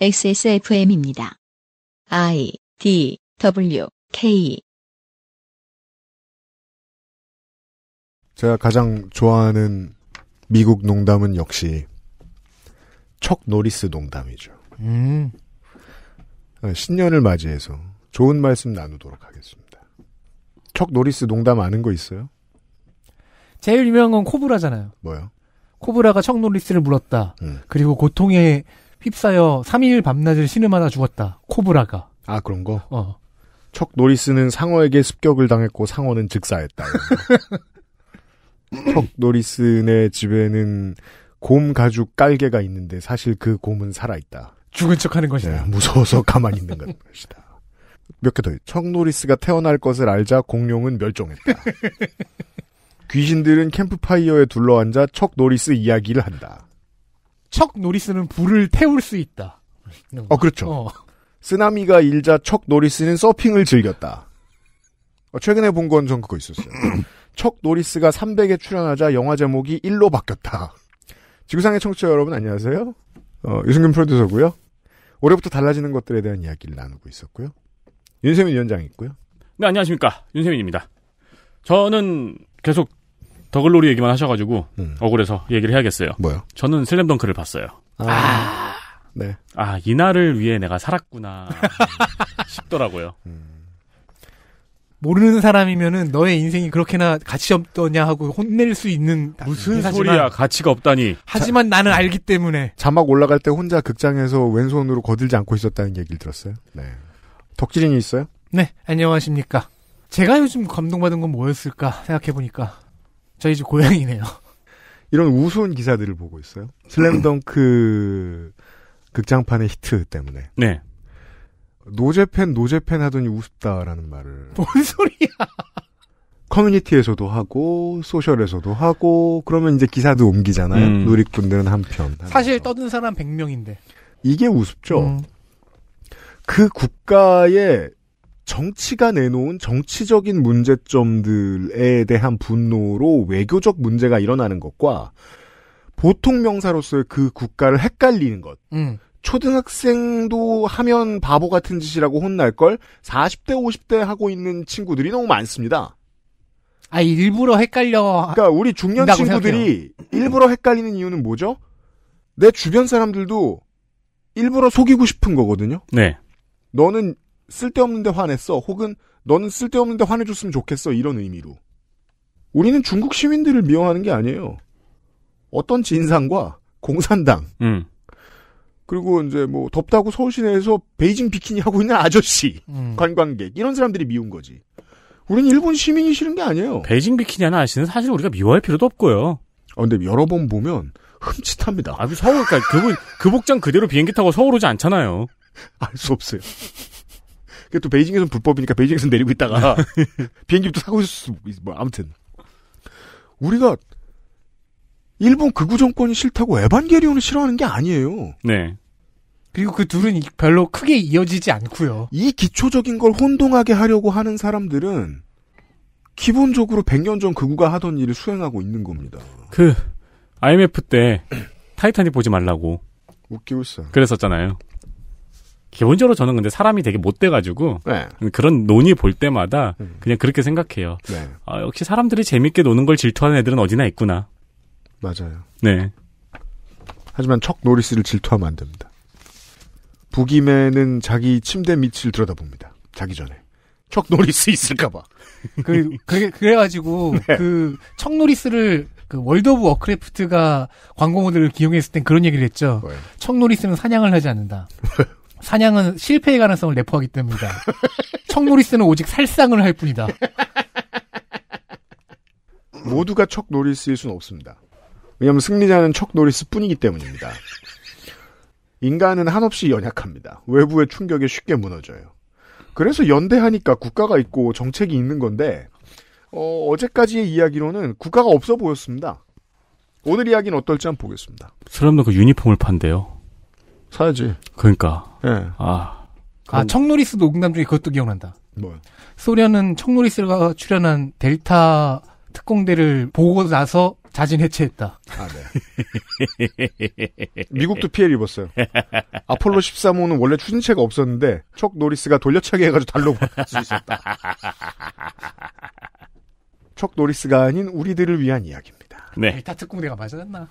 XSFM입니다. I D W K 제가 가장 좋아하는 미국 농담은 역시 척 노리스 농담이죠. 음. 네, 신년을 맞이해서 좋은 말씀 나누도록 하겠습니다. 척 노리스 농담 아는 거 있어요? 제일 유명한 건 코브라잖아요. 뭐요? 코브라가 척 노리스를 물었다. 음. 그리고 고통의 휩싸여 3일 밤낮을 신음하다 죽었다. 코브라가. 아, 그런 거? 어. 척 노리스는 상어에게 습격을 당했고 상어는 즉사했다. 척 노리스네 집에는 곰 가죽 깔개가 있는데 사실 그 곰은 살아있다. 죽은 척 하는 것이다. 네, 무서워서 가만히 있는 것이다. 몇 개 더. 척 노리스가 태어날 것을 알자 공룡은 멸종했다. 귀신들은 캠프파이어에 둘러앉아 척 노리스 이야기를 한다. 척 노리스는 불을 태울 수 있다. 음. 어, 그렇죠. 어. 쓰나미가 일자 척 노리스는 서핑을 즐겼다. 어, 최근에 본 건 전 그거 있었어요. 척 노리스가 300에 출연하자 영화 제목이 1로 바뀌었다. 지구상의 청취자 여러분 안녕하세요. 어, 유승균 프로듀서고요. 올해부터 달라지는 것들에 대한 이야기를 나누고 있었고요. 윤세민 위원장이 있고요. 네, 안녕하십니까. 윤세민입니다. 저는 계속 더글로리 얘기만 하셔가지고 음. 억울해서 얘기를 해야겠어요. 뭐요? 저는 슬램덩크를 봤어요. 아, 아. 네. 아 이날을 위해 내가 살았구나 싶더라고요. 음. 모르는 사람이면은 너의 인생이 그렇게나 가치 없더냐 하고 혼낼 수 있는 무슨 소리야 가치가 없다니. 하지만 자, 나는 알기 때문에 자막 올라갈 때 혼자 극장에서 왼손으로 거들지 않고 있었다는 얘기를 들었어요. 네. 덕질인이 있어요? 네, 안녕하십니까. 제가 요즘 감동받은 건 뭐였을까 생각해보니까 저희 집 고향이네요. 이런 우스운 기사들을 보고 있어요. 슬램덩크 극장판의 히트 때문에. 네. 노제팬 노제팬 하더니 우습다라는 말을. 뭔 소리야. 커뮤니티에서도 하고 소셜에서도 하고 그러면 이제 기사도 옮기잖아요. 음. 누리꾼들은 한편. 사실 떠든 사람 100명인데. 이게 우습죠. 음. 그 국가의 정치가 내놓은 정치적인 문제점들에 대한 분노로 외교적 문제가 일어나는 것과 보통 명사로서의 그 국가를 헷갈리는 것. 음. 초등학생도 하면 바보 같은 짓이라고 혼날 걸 40대, 50대 하고 있는 친구들이 너무 많습니다. 아, 일부러 헷갈려. 그러니까 우리 중년 친구들이 생각해요. 일부러 헷갈리는 이유는 뭐죠? 내 주변 사람들도 일부러 속이고 싶은 거거든요. 네. 너는 쓸데없는데 화냈어. 혹은 너는 쓸데없는데 화내줬으면 좋겠어. 이런 의미로. 우리는 중국 시민들을 미워하는 게 아니에요. 어떤 진상과 공산당. 음. 그리고 이제 뭐 덥다고 서울 시내에서 베이징 비키니 하고 있는 아저씨, 음. 관광객 이런 사람들이 미운 거지. 우린 일본 시민이 싫은 게 아니에요. 베이징 비키니 하나 아시는 사실 우리가 미워할 필요도 없고요. 아, 근데 여러 번 보면 흠칫합니다. 아, 그 서울, 까 그러니까 그, 그 복장 그대로 비행기 타고 서울 오지 않잖아요. 알 수 없어요. 그게 또 베이징에서는 불법이니까 베이징에서 내리고 있다가 비행기부터 사고 있을 수, 뭐, 아무튼. 우리가 일본 극우 정권이 싫다고 에반게리온을 싫어하는 게 아니에요. 네. 그리고 그 둘은 별로 크게 이어지지 않고요. 이 기초적인 걸 혼동하게 하려고 하는 사람들은 기본적으로 100년 전 극우가 하던 일을 수행하고 있는 겁니다. 그 IMF 때 타이타닉 보지 말라고 웃기고 있어. 그랬었잖아요. 기본적으로 저는 근데 사람이 되게 못돼가지고 네. 그런 논의 볼 때마다 음. 그냥 그렇게 생각해요. 네. 아, 역시 사람들이 재밌게 노는 걸 질투하는 애들은 어디나 있구나. 맞아요. 네. 하지만 척 노리스를 질투하면 안 됩니다. 북임에는 자기 침대 밑을 들여다봅니다. 자기 전에. 척 노리스 있을까봐. 그, 그래, 그래가지고, 네. 그, 척 노리스를, 그, 월드 오브 워크래프트가 광고 모델을 기용했을 땐 그런 얘기를 했죠. 네. 척 노리스는 사냥을 하지 않는다. 사냥은 실패의 가능성을 내포하기 때문이다. 척노리스는 오직 살상을 할 뿐이다. 모두가 척노리스일 수는 없습니다. 왜냐하면 승리자는 척노리스뿐이기 때문입니다. 인간은 한없이 연약합니다. 외부의 충격에 쉽게 무너져요. 그래서 연대하니까 국가가 있고 정책이 있는 건데 어, 어제까지의 이야기로는 국가가 없어 보였습니다. 오늘 이야기는 어떨지 한번 보겠습니다. 사람도 그 유니폼을 판대요. 사야지. 그러니까. 예. 네. 아. 아, 청노리스 녹음담 중에 그것도 기억난다. 뭐 소련은 청노리스가 출연한 델타 특공대를 보고 나서 자진 해체했다. 아, 네. 미국도 피해를 입었어요. 아폴로 13호는 원래 추진체가 없었는데 척 노리스가 돌려차기 해가지고 달로 보내주셨다. 척 노리스가 아닌 우리들을 위한 이야기입니다. 네. 델타 특공대가 맞아졌나?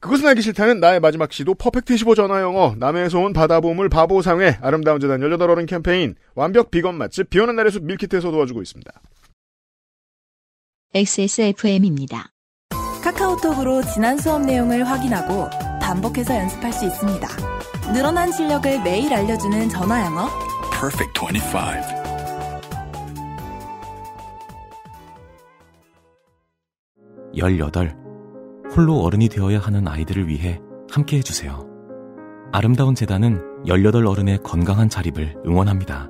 그것은 알기 싫다는 나의 마지막 시도 퍼펙트 15 전화 영어 남해에서 온 바다 보물 바보상회 아름다운 재단 18어른 캠페인 완벽 비건 맛집 비오는 날의 숲 밀키트에서 도와주고 있습니다. XSFM입니다. 카카오톡으로 지난 수업 내용을 확인하고 반복해서 연습할 수 있습니다. 늘어난 실력을 매일 알려주는 전화 영어 Perfect 25 18 홀로 어른이 되어야 하는 아이들을 위해 함께 해주세요. 아름다운 재단은 18 어른의 건강한 자립을 응원합니다.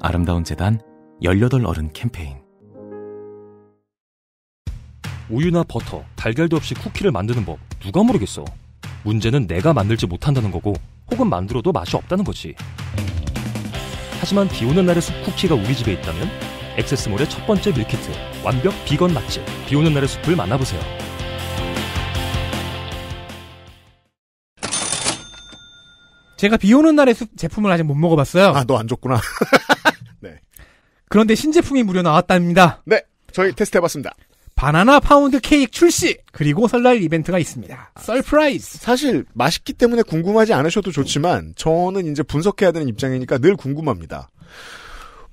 아름다운 재단 18 어른 캠페인 우유나 버터, 달걀도 없이 쿠키를 만드는 법 누가 모르겠어. 문제는 내가 만들지 못한다는 거고 혹은 만들어도 맛이 없다는 거지. 하지만 비 오는 날의 숲 쿠키가 우리 집에 있다면 액세스몰의 첫 번째 밀키트 완벽 비건 맛집 비 오는 날의 숲을 만나보세요. 제가 비 오는 날에 수, 제품을 아직 못 먹어봤어요. 아, 너 안 줬구나. 네. 그런데 신제품이 무려 나왔답니다. 네. 저희 테스트 해봤습니다. 바나나 파운드 케이크 출시! 그리고 설날 이벤트가 있습니다. 서프라이즈! 사실 맛있기 때문에 궁금하지 않으셔도 좋지만 저는 이제 분석해야 되는 입장이니까 늘 궁금합니다.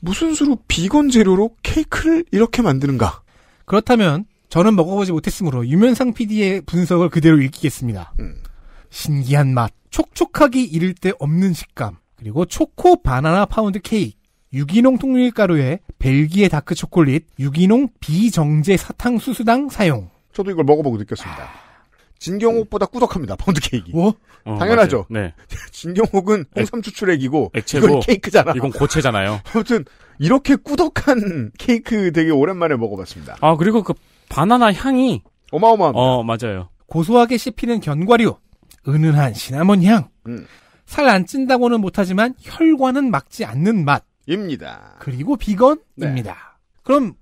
무슨 수로 비건 재료로 케이크를 이렇게 만드는가? 그렇다면 저는 먹어보지 못했으므로 유면상 PD의 분석을 그대로 읽겠습니다. 음. 신기한 맛, 촉촉하기 이를 데 없는 식감, 그리고 초코 바나나 파운드 케이크, 유기농 통밀가루에 벨기에 다크 초콜릿, 유기농 비정제 사탕 수수당 사용. 저도 이걸 먹어보고 느꼈습니다. 아. 진경옥보다 꾸덕합니다. 파운드 케이크. 뭐? 어, 당연하죠. 맞아요. 네. 진경옥은 홍삼 추출액이고 액체고 이건 케이크잖아. 이건 고체잖아요. 아무튼 이렇게 꾸덕한 케이크 되게 오랜만에 먹어봤습니다. 아 그리고 그 바나나 향이 어마어마합니다. 어 맞아요. 고소하게 씹히는 견과류, 은은한 시나몬 향. 음. 살안 찐다고는 못하지만 혈관은 막지 않는 맛. 입니다. 그리고 비건입니다. 네. 그럼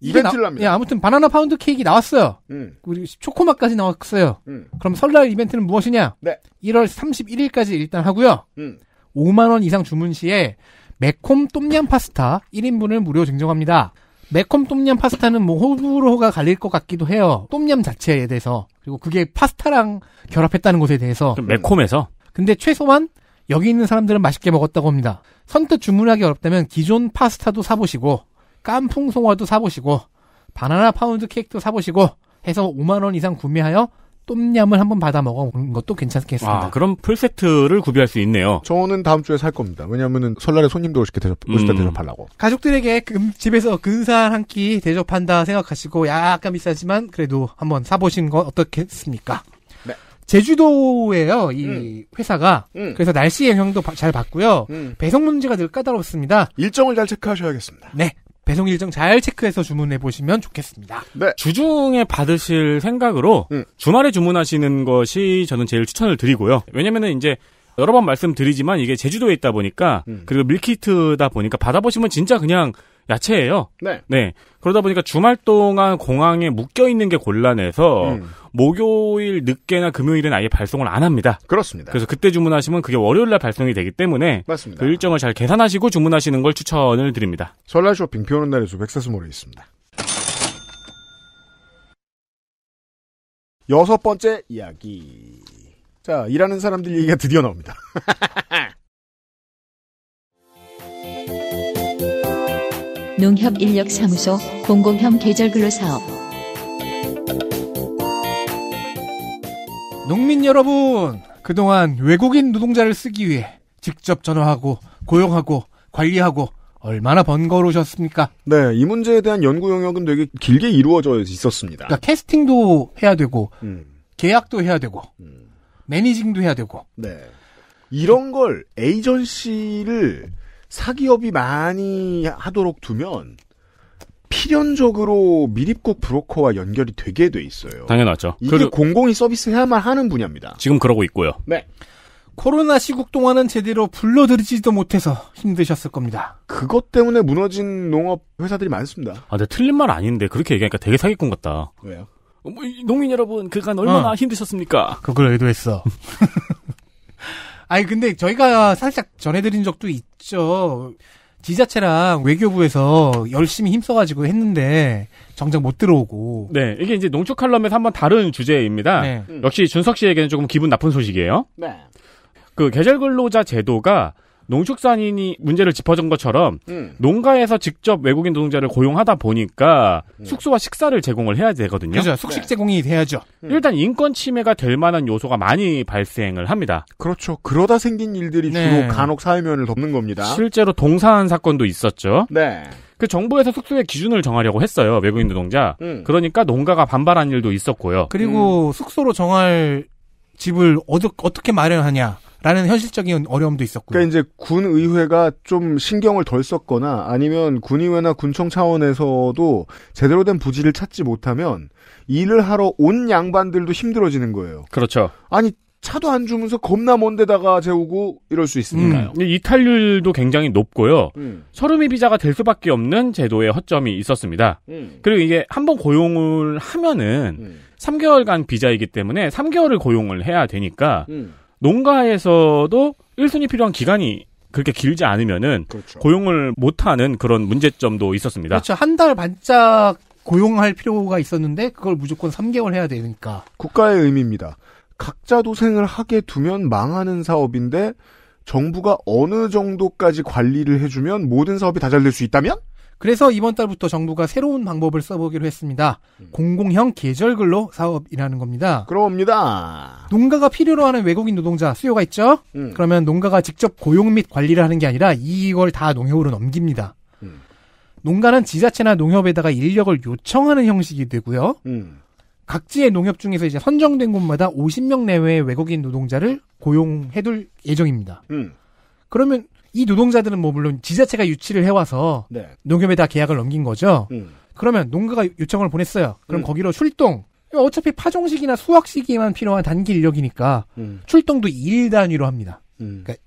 이벤트를 나, 합니다. 예, 아무튼 바나나 파운드 케이크 나왔어요. 음. 그리고 초코맛까지 나왔어요. 음. 그럼 설날 이벤트는 무엇이냐? 네. 1월 31일까지 일단 하고요. 음. 5만 원 이상 주문 시에 매콤 똠얌 파스타 1인분을 무료 증정합니다. 매콤 똠얌 파스타는 뭐 호불호가 갈릴 것 같기도 해요. 똠얌 자체에 대해서 그리고 그게 파스타랑 결합했다는 것에 대해서 매콤해서. 근데 최소한 여기 있는 사람들은 맛있게 먹었다고 합니다. 선뜻 주문하기 어렵다면 기존 파스타도 사보시고 깐풍송화도 사보시고 바나나 파운드 케이크도 사보시고 해서 5만 원 이상 구매하여 똠얌을 한번 받아 먹어보는 것도 괜찮겠습니다. 아, 그럼 풀세트를 구비할 수 있네요. 저는 다음 주에 살 겁니다. 왜냐면 설날에 손님도 오실 때 대접, 오실 때 음. 대접하려고. 가족들에게 금, 집에서 근사한 한 끼 대접한다 생각하시고 약간 비싸지만 그래도 한번 사보신 건 어떻겠습니까? 네. 제주도에요이 음. 회사가. 음. 그래서 날씨 영향도 바, 잘 받고요. 음. 배송 문제가 늘 까다롭습니다. 일정을 잘 체크하셔야겠습니다. 네. 배송 일정 잘 체크해서 주문해 보시면 좋겠습니다. 네. 주중에 받으실 생각으로 음. 주말에 주문하시는 것이 저는 제일 추천을 드리고요. 왜냐면은 이제 여러 번 말씀드리지만 이게 제주도에 있다 보니까 음. 그리고 밀키트다 보니까 받아보시면 진짜 그냥 야채예요. 네. 네. 그러다 보니까 주말 동안 공항에 묶여 있는 게 곤란해서 음. 목요일 늦게나 금요일은 아예 발송을 안 합니다. 그렇습니다. 그래서 그때 주문하시면 그게 월요일 날 발송이 되기 때문에 맞습니다. 그 일정을 잘 계산하시고 주문하시는 걸 추천을 드립니다. 설날 쇼핑 비 오는 날에서 백사스몰에 있습니다. 여섯 번째 이야기. 자, 일하는 사람들 얘기가 드디어 나옵니다. 농협인력사무소 공공형 계절근로사업 농민 여러분, 그동안 외국인 노동자를 쓰기 위해 직접 전화하고 고용하고 관리하고 얼마나 번거로우셨습니까? 네, 이 문제에 대한 연구 영역은 되게 길게 이루어져 있었습니다. 그러니까 캐스팅도 해야 되고 음. 계약도 해야 되고 음. 매니징도 해야 되고. 네. 이런 걸 에이전시를 사기업이 많이 하도록 두면 필연적으로 미립국 브로커와 연결이 되게 돼 있어요. 당연하죠. 이게 그리고... 공공이 서비스해야만 하는 분야입니다. 지금 그러고 있고요. 네. 코로나 시국 동안은 제대로 불러들이지도 못해서 힘드셨을 겁니다. 그것 때문에 무너진 농업 회사들이 많습니다. 아, 근데 틀린 말 아닌데 그렇게 얘기하니까 되게 사기꾼 같다. 왜요? 어, 뭐, 농민 여러분, 그간 얼마나 어. 힘드셨습니까? 그걸 의도했어. 아니 근데 저희가 살짝 전해드린 적도 있죠. 지자체랑 외교부에서 열심히 힘써가지고 했는데 정작 못 들어오고. 네, 이게 이제 농축 칼럼에서 한번 다른 주제입니다. 네. 음. 역시 준석 씨에게는 조금 기분 나쁜 소식이에요. 네. 그 계절 근로자 제도가 농축산인이 문제를 짚어준 것처럼 음. 농가에서 직접 외국인 노동자를 고용하다 보니까 음. 숙소와 식사를 제공을 해야 되거든요. 그렇죠. 숙식 네. 제공이 돼야죠. 음. 일단 인권 침해가 될 만한 요소가 많이 발생을 합니다. 그렇죠. 그러다 생긴 일들이 네. 주로 간혹 사회면을 덮는 겁니다. 실제로 동사한 사건도 있었죠. 네. 그 정부에서 숙소의 기준을 정하려고 했어요. 외국인 노동자. 음. 그러니까 농가가 반발한 일도 있었고요. 그리고 음. 숙소로 정할 집을 어떻게 마련하냐. 라는 현실적인 어려움도 있었고요. 그러니까 이제 군 의회가 좀 신경을 덜 썼거나 아니면 군 의회나 군청 차원에서도 제대로 된 부지를 찾지 못하면 일을 하러 온 양반들도 힘들어지는 거예요. 그렇죠. 아니 차도 안 주면서 겁나 먼 데다가 재우고 이럴 수 있으니까요. 음. 이탈률도 굉장히 높고요. 음. 서름이 비자가 될 수밖에 없는 제도의 허점이 있었습니다. 음. 그리고 이게 한번 고용을 하면은 3개월간 음. 비자이기 때문에 3개월을 고용을 해야 되니까 음. 농가에서도 1순위 필요한 기간이 그렇게 길지 않으면은 그렇죠. 고용을 못하는 그런 문제점도 있었습니다. 그렇죠. 한 달 반짝 고용할 필요가 있었는데 그걸 무조건 3개월 해야 되니까. 국가의 의미입니다. 각자 도생을 하게 두면 망하는 사업인데 정부가 어느 정도까지 관리를 해주면 모든 사업이 다 잘 될 수 있다면? 그래서 이번 달부터 정부가 새로운 방법을 써보기로 했습니다. 음. 공공형 계절근로 사업이라는 겁니다. 그럽니다. 농가가 필요로 하는 외국인 노동자 수요가 있죠? 음. 그러면 농가가 직접 고용 및 관리를 하는 게 아니라 이걸 다 농협으로 넘깁니다. 음. 농가는 지자체나 농협에다가 인력을 요청하는 형식이 되고요. 음. 각지의 농협 중에서 이제 선정된 곳마다 50명 내외의 외국인 노동자를 고용해둘 예정입니다. 음. 그러면 이 노동자들은 뭐 물론 지자체가 유치를 해와서 네. 농협에다 계약을 넘긴 거죠. 음. 그러면 농가가 요청을 보냈어요. 그럼 음. 거기로 출동. 어차피 파종 식이나 수확 시기에만 필요한 단기 인력이니까 음. 출동도 일 단위로 합니다. 음. 그러니까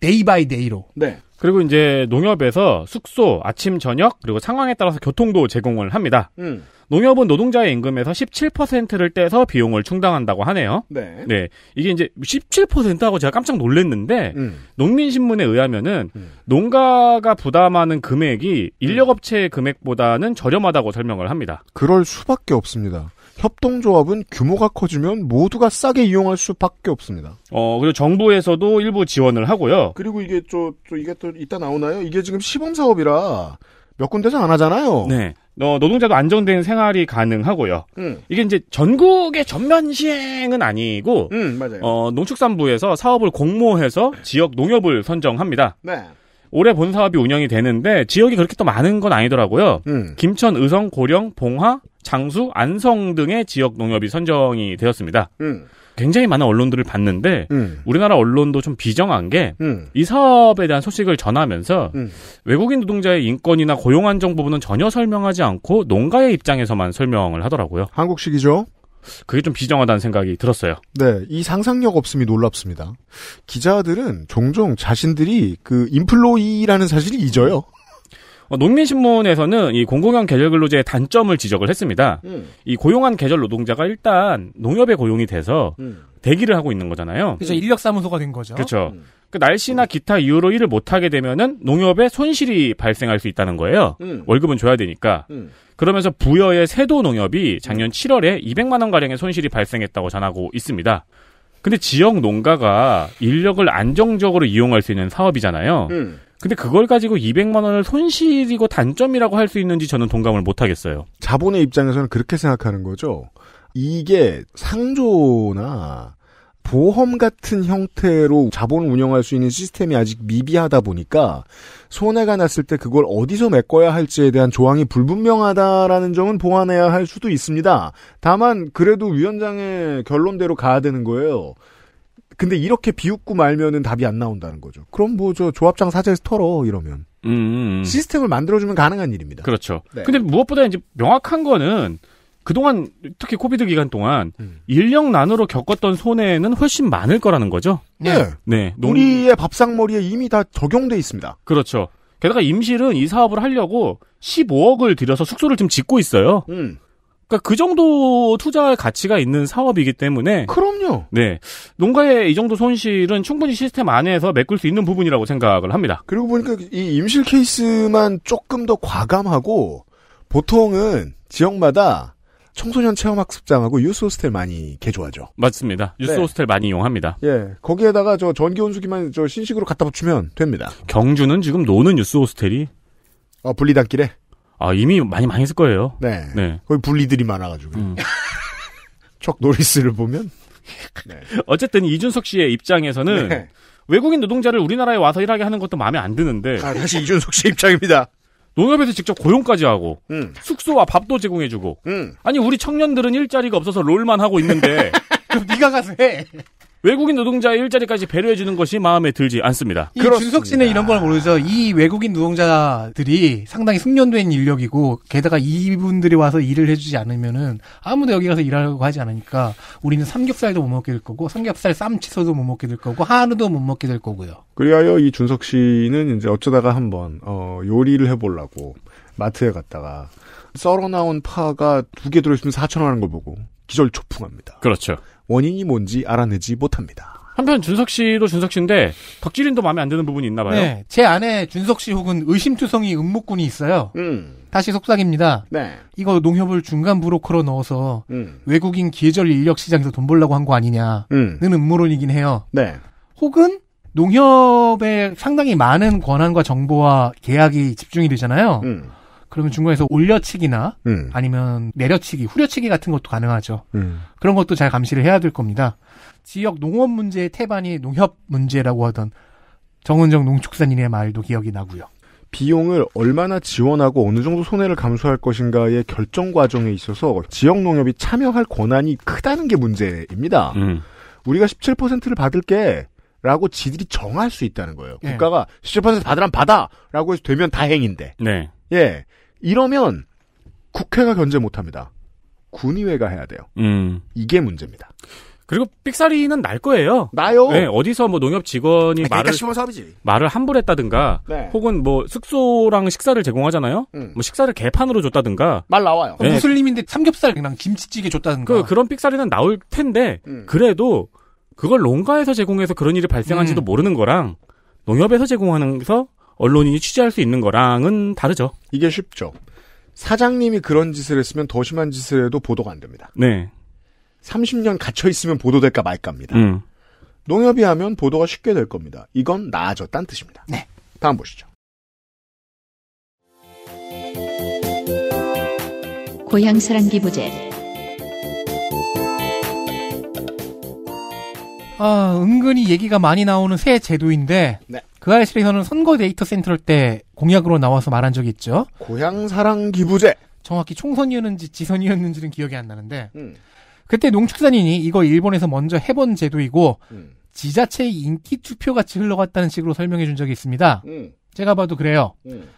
데이 바이 데이로. 네. 그리고 이제 농협에서 숙소, 아침, 저녁, 그리고 상황에 따라서 교통도 제공을 합니다. 음. 농협은 노동자의 임금에서 17%를 떼서 비용을 충당한다고 하네요. 네. 네. 이게 이제 17%하고 제가 깜짝 놀랐는데 음. 농민신문에 의하면은 음. 농가가 부담하는 금액이 음. 인력업체의 금액보다는 저렴하다고 설명을 합니다. 그럴 수밖에 없습니다. 협동조합은 규모가 커지면 모두가 싸게 이용할 수밖에 없습니다. 어, 그리고 정부에서도 일부 지원을 하고요. 그리고 이게 저, 이게 또 이따 나오나요? 이게 지금 시범 사업이라 몇 군데서 안 하잖아요. 네. 어, 노동자도 안정된 생활이 가능하고요. 음. 이게 이제 전국의 전면 시행은 아니고, 음, 맞아요. 어, 농축산부에서 사업을 공모해서 지역 농협을 선정합니다. 네. 올해 본 사업이 운영이 되는데 지역이 그렇게 또 많은 건 아니더라고요. 음. 김천, 의성, 고령, 봉화, 장수, 안성 등의 지역 농협이 선정이 되었습니다. 음. 굉장히 많은 언론들을 봤는데 음. 우리나라 언론도 좀 비정한 게이 음. 사업에 대한 소식을 전하면서 음. 외국인 노동자의 인권이나 고용 안정 부분은 전혀 설명하지 않고 농가의 입장에서만 설명을 하더라고요. 한국식이죠. 그게 좀 비정하다는 생각이 들었어요. 네, 이 상상력 없음이 놀랍습니다. 기자들은 종종 자신들이 그 인플로이라는 사실을 잊어요. 어, 농민신문에서는 이 공공형 계절근로제의 단점을 지적을 했습니다. 음. 이 고용한 계절 노동자가 일단 농협에 고용이 돼서 음. 대기를 하고 있는 거잖아요. 그래서 인력 사무소가 된 거죠. 그렇죠. 음. 그 날씨나 음. 기타 이유로 일을 못 하게 되면은 농협에 손실이 발생할 수 있다는 거예요. 음. 월급은 줘야 되니까. 음. 그러면서 부여의 세도 농협이 작년 7월에 200만 원 가량의 손실이 발생했다고 전하고 있습니다. 근데 지역 농가가 인력을 안정적으로 이용할 수 있는 사업이잖아요. 음. 근데 그걸 가지고 200만 원을 손실이고 단점이라고 할 수 있는지 저는 동감을 못 하겠어요. 자본의 입장에서는 그렇게 생각하는 거죠. 이게 상조나 보험 같은 형태로 자본을 운영할 수 있는 시스템이 아직 미비하다 보니까 손해가 났을 때 그걸 어디서 메꿔야 할지에 대한 조항이 불분명하다라는 점은 보완해야 할 수도 있습니다. 다만 그래도 위원장의 결론대로 가야 되는 거예요. 근데 이렇게 비웃고 말면은 답이 안 나온다는 거죠. 그럼 뭐저 조합장 사재에서 털어 이러면 음, 음, 음. 시스템을 만들어주면 가능한 일입니다. 그렇죠. 네. 근데 무엇보다 이제 명확한 거는 그동안 특히 코비드 기간 동안 인력 음. 난으로 겪었던 손해는 훨씬 많을 거라는 거죠. 네. 네. 네. 우리의 밥상머리에 이미 다 적용돼 있습니다. 그렇죠. 게다가 임실은 이 사업을 하려고 15억을 들여서 숙소를 지금 짓고 있어요. 음. 그러니까 그 정도 투자할 가치가 있는 사업이기 때문에 그럼요. 네. 농가의 이 정도 손실은 충분히 시스템 안에서 메꿀 수 있는 부분이라고 생각을 합니다. 그리고 보니까 이 임실 케이스만 조금 더 과감하고 보통은 지역마다 청소년 체험학습장하고 유스 호스텔 많이 개조하죠. 맞습니다. 유스 네. 호스텔 많이 이용합니다. 예. 거기에다가 저 전기 온수기만 저 신식으로 갖다 붙이면 됩니다. 경주는 지금 노는 유스 호스텔이 어, 분리단길에? 아 이미 많이 망했을 거예요. 네. 네. 거의 분리들이 많아가지고. 음. 척 노리스를 보면. 네. 어쨌든 이준석 씨의 입장에서는 네. 외국인 노동자를 우리나라에 와서 일하게 하는 것도 마음에 안 드는데. 아, 다시 이준석 씨 입장입니다. 농협에서 직접 고용까지 하고 음. 숙소와 밥도 제공해주고 음. 아니 우리 청년들은 일자리가 없어서 롤만 하고 있는데 그럼 네가 가서 해 외국인 노동자의 일자리까지 배려해주는 것이 마음에 들지 않습니다. 이 준석 씨는 이런 걸 모르죠. 이 외국인 노동자들이 상당히 숙련된 인력이고 게다가 이분들이 와서 일을 해주지 않으면은 아무도 여기 가서 일하려고 하지 않으니까 우리는 삼겹살도 못 먹게 될 거고 삼겹살 쌈치소도 못 먹게 될 거고 한우도 못 먹게 될 거고요. 그리하여 이 준석 씨는 이제 어쩌다가 한번 어, 요리를 해보려고 마트에 갔다가 썰어 나온 파가 두 개 들어있으면 4천 원 하는 거 보고 기절 초풍합니다. 그렇죠. 원인이 뭔지 알아내지 못합니다. 한편 준석 씨도 준석 씨인데 덕질인도 마음에 안 드는 부분이 있나 봐요. 네, 제 안에 준석 씨 혹은 의심투성이 음모꾼이 있어요. 음. 다시 속삭입니다. 네. 이거 농협을 중간 브로커로 넣어서 음. 외국인 계절 인력 시장에서 돈 벌려고 한 거 아니냐는 음. 음모론이긴 해요. 네. 혹은 농협에 상당히 많은 권한과 정보와 계약이 집중이 되잖아요. 음. 그러면 중간에서 올려치기나 음. 아니면 내려치기, 후려치기 같은 것도 가능하죠. 음. 그런 것도 잘 감시를 해야 될 겁니다. 지역 농업 문제의 태반이 농협 문제라고 하던 정은정 농축산인의 말도 기억이 나고요. 비용을 얼마나 지원하고 어느 정도 손해를 감수할 것인가의 결정 과정에 있어서 지역 농협이 참여할 권한이 크다는 게 문제입니다. 음. 우리가 17%를 받을게. 라고 지들이 정할 수 있다는 거예요. 네. 국가가 네. 17% 받으란 받아! 라고 해서 되면 다행인데. 네. 예. 이러면 국회가 견제 못합니다. 군의회가 해야 돼요. 음. 이게 문제입니다. 그리고 삑사리는 날 거예요. 나요. 네, 어디서 뭐 농협 직원이 아니, 그러니까 말을 말을 함부했다든가, 로 네. 혹은 뭐 숙소랑 식사를 제공하잖아요. 음. 뭐 식사를 개판으로 줬다든가. 말 나와요. 네. 무슬림인데 삼겹살 그냥 김치찌개 줬다든가. 그, 그런 삑사리는 나올 텐데 음. 그래도 그걸 농가에서 제공해서 그런 일이 발생한지도 음. 모르는 거랑 농협에서 제공하면서 언론인이 취재할 수 있는 거랑은 다르죠. 이게 쉽죠. 사장님이 그런 짓을 했으면 더 심한 짓을 해도 보도가 안 됩니다. 네. 30년 갇혀 있으면 보도될까 말까입니다. 음. 농협이 하면 보도가 쉽게 될 겁니다. 이건 나아졌다는 뜻입니다. 네. 다음 보시죠. 고향사랑 기부제 아, 은근히 얘기가 많이 나오는 새 제도인데 네. 그 사실에서는 선거 데이터 센터를때 공약으로 나와서 말한 적이 있죠. 고향 사랑 기부제. 정확히 총선이었는지 지선이었는지는 기억이 안 나는데 음. 그때 농축산인이 이거 일본에서 먼저 해본 제도이고 음. 지자체의 인기 투표 같이 흘러갔다는 식으로 설명해 준 적이 있습니다. 음. 제가 봐도 그래요. 음.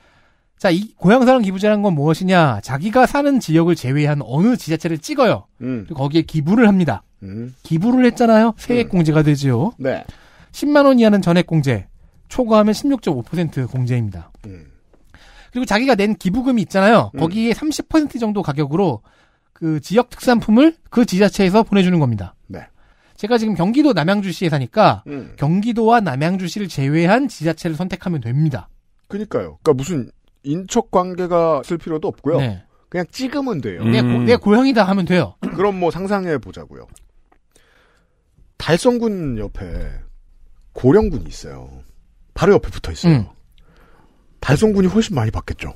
자, 이 고향사랑 기부제란 건 무엇이냐? 자기가 사는 지역을 제외한 어느 지자체를 찍어요. 음. 거기에 기부를 합니다. 음. 기부를 했잖아요. 세액공제가 되지요. 네. 10만 원 이하는 전액공제, 초과하면 16.5% 공제입니다. 예. 그리고 자기가 낸 기부금이 있잖아요. 음. 거기에 30% 정도 가격으로 그 지역 특산품을 그 지자체에서 보내주는 겁니다. 네. 제가 지금 경기도 남양주시에 사니까 음. 경기도와 남양주시를 제외한 지자체를 선택하면 됩니다. 그니까요. 그러니까 무슨 인척 관계가 쓸 필요도 없고요. 네. 그냥 찍으면 돼요. 내, 고, 음. 내 고향이다 하면 돼요. 그럼 뭐 상상해 보자고요. 달성군 옆에 고령군이 있어요. 바로 옆에 붙어 있어요. 음. 달성군이 훨씬 많이 받겠죠.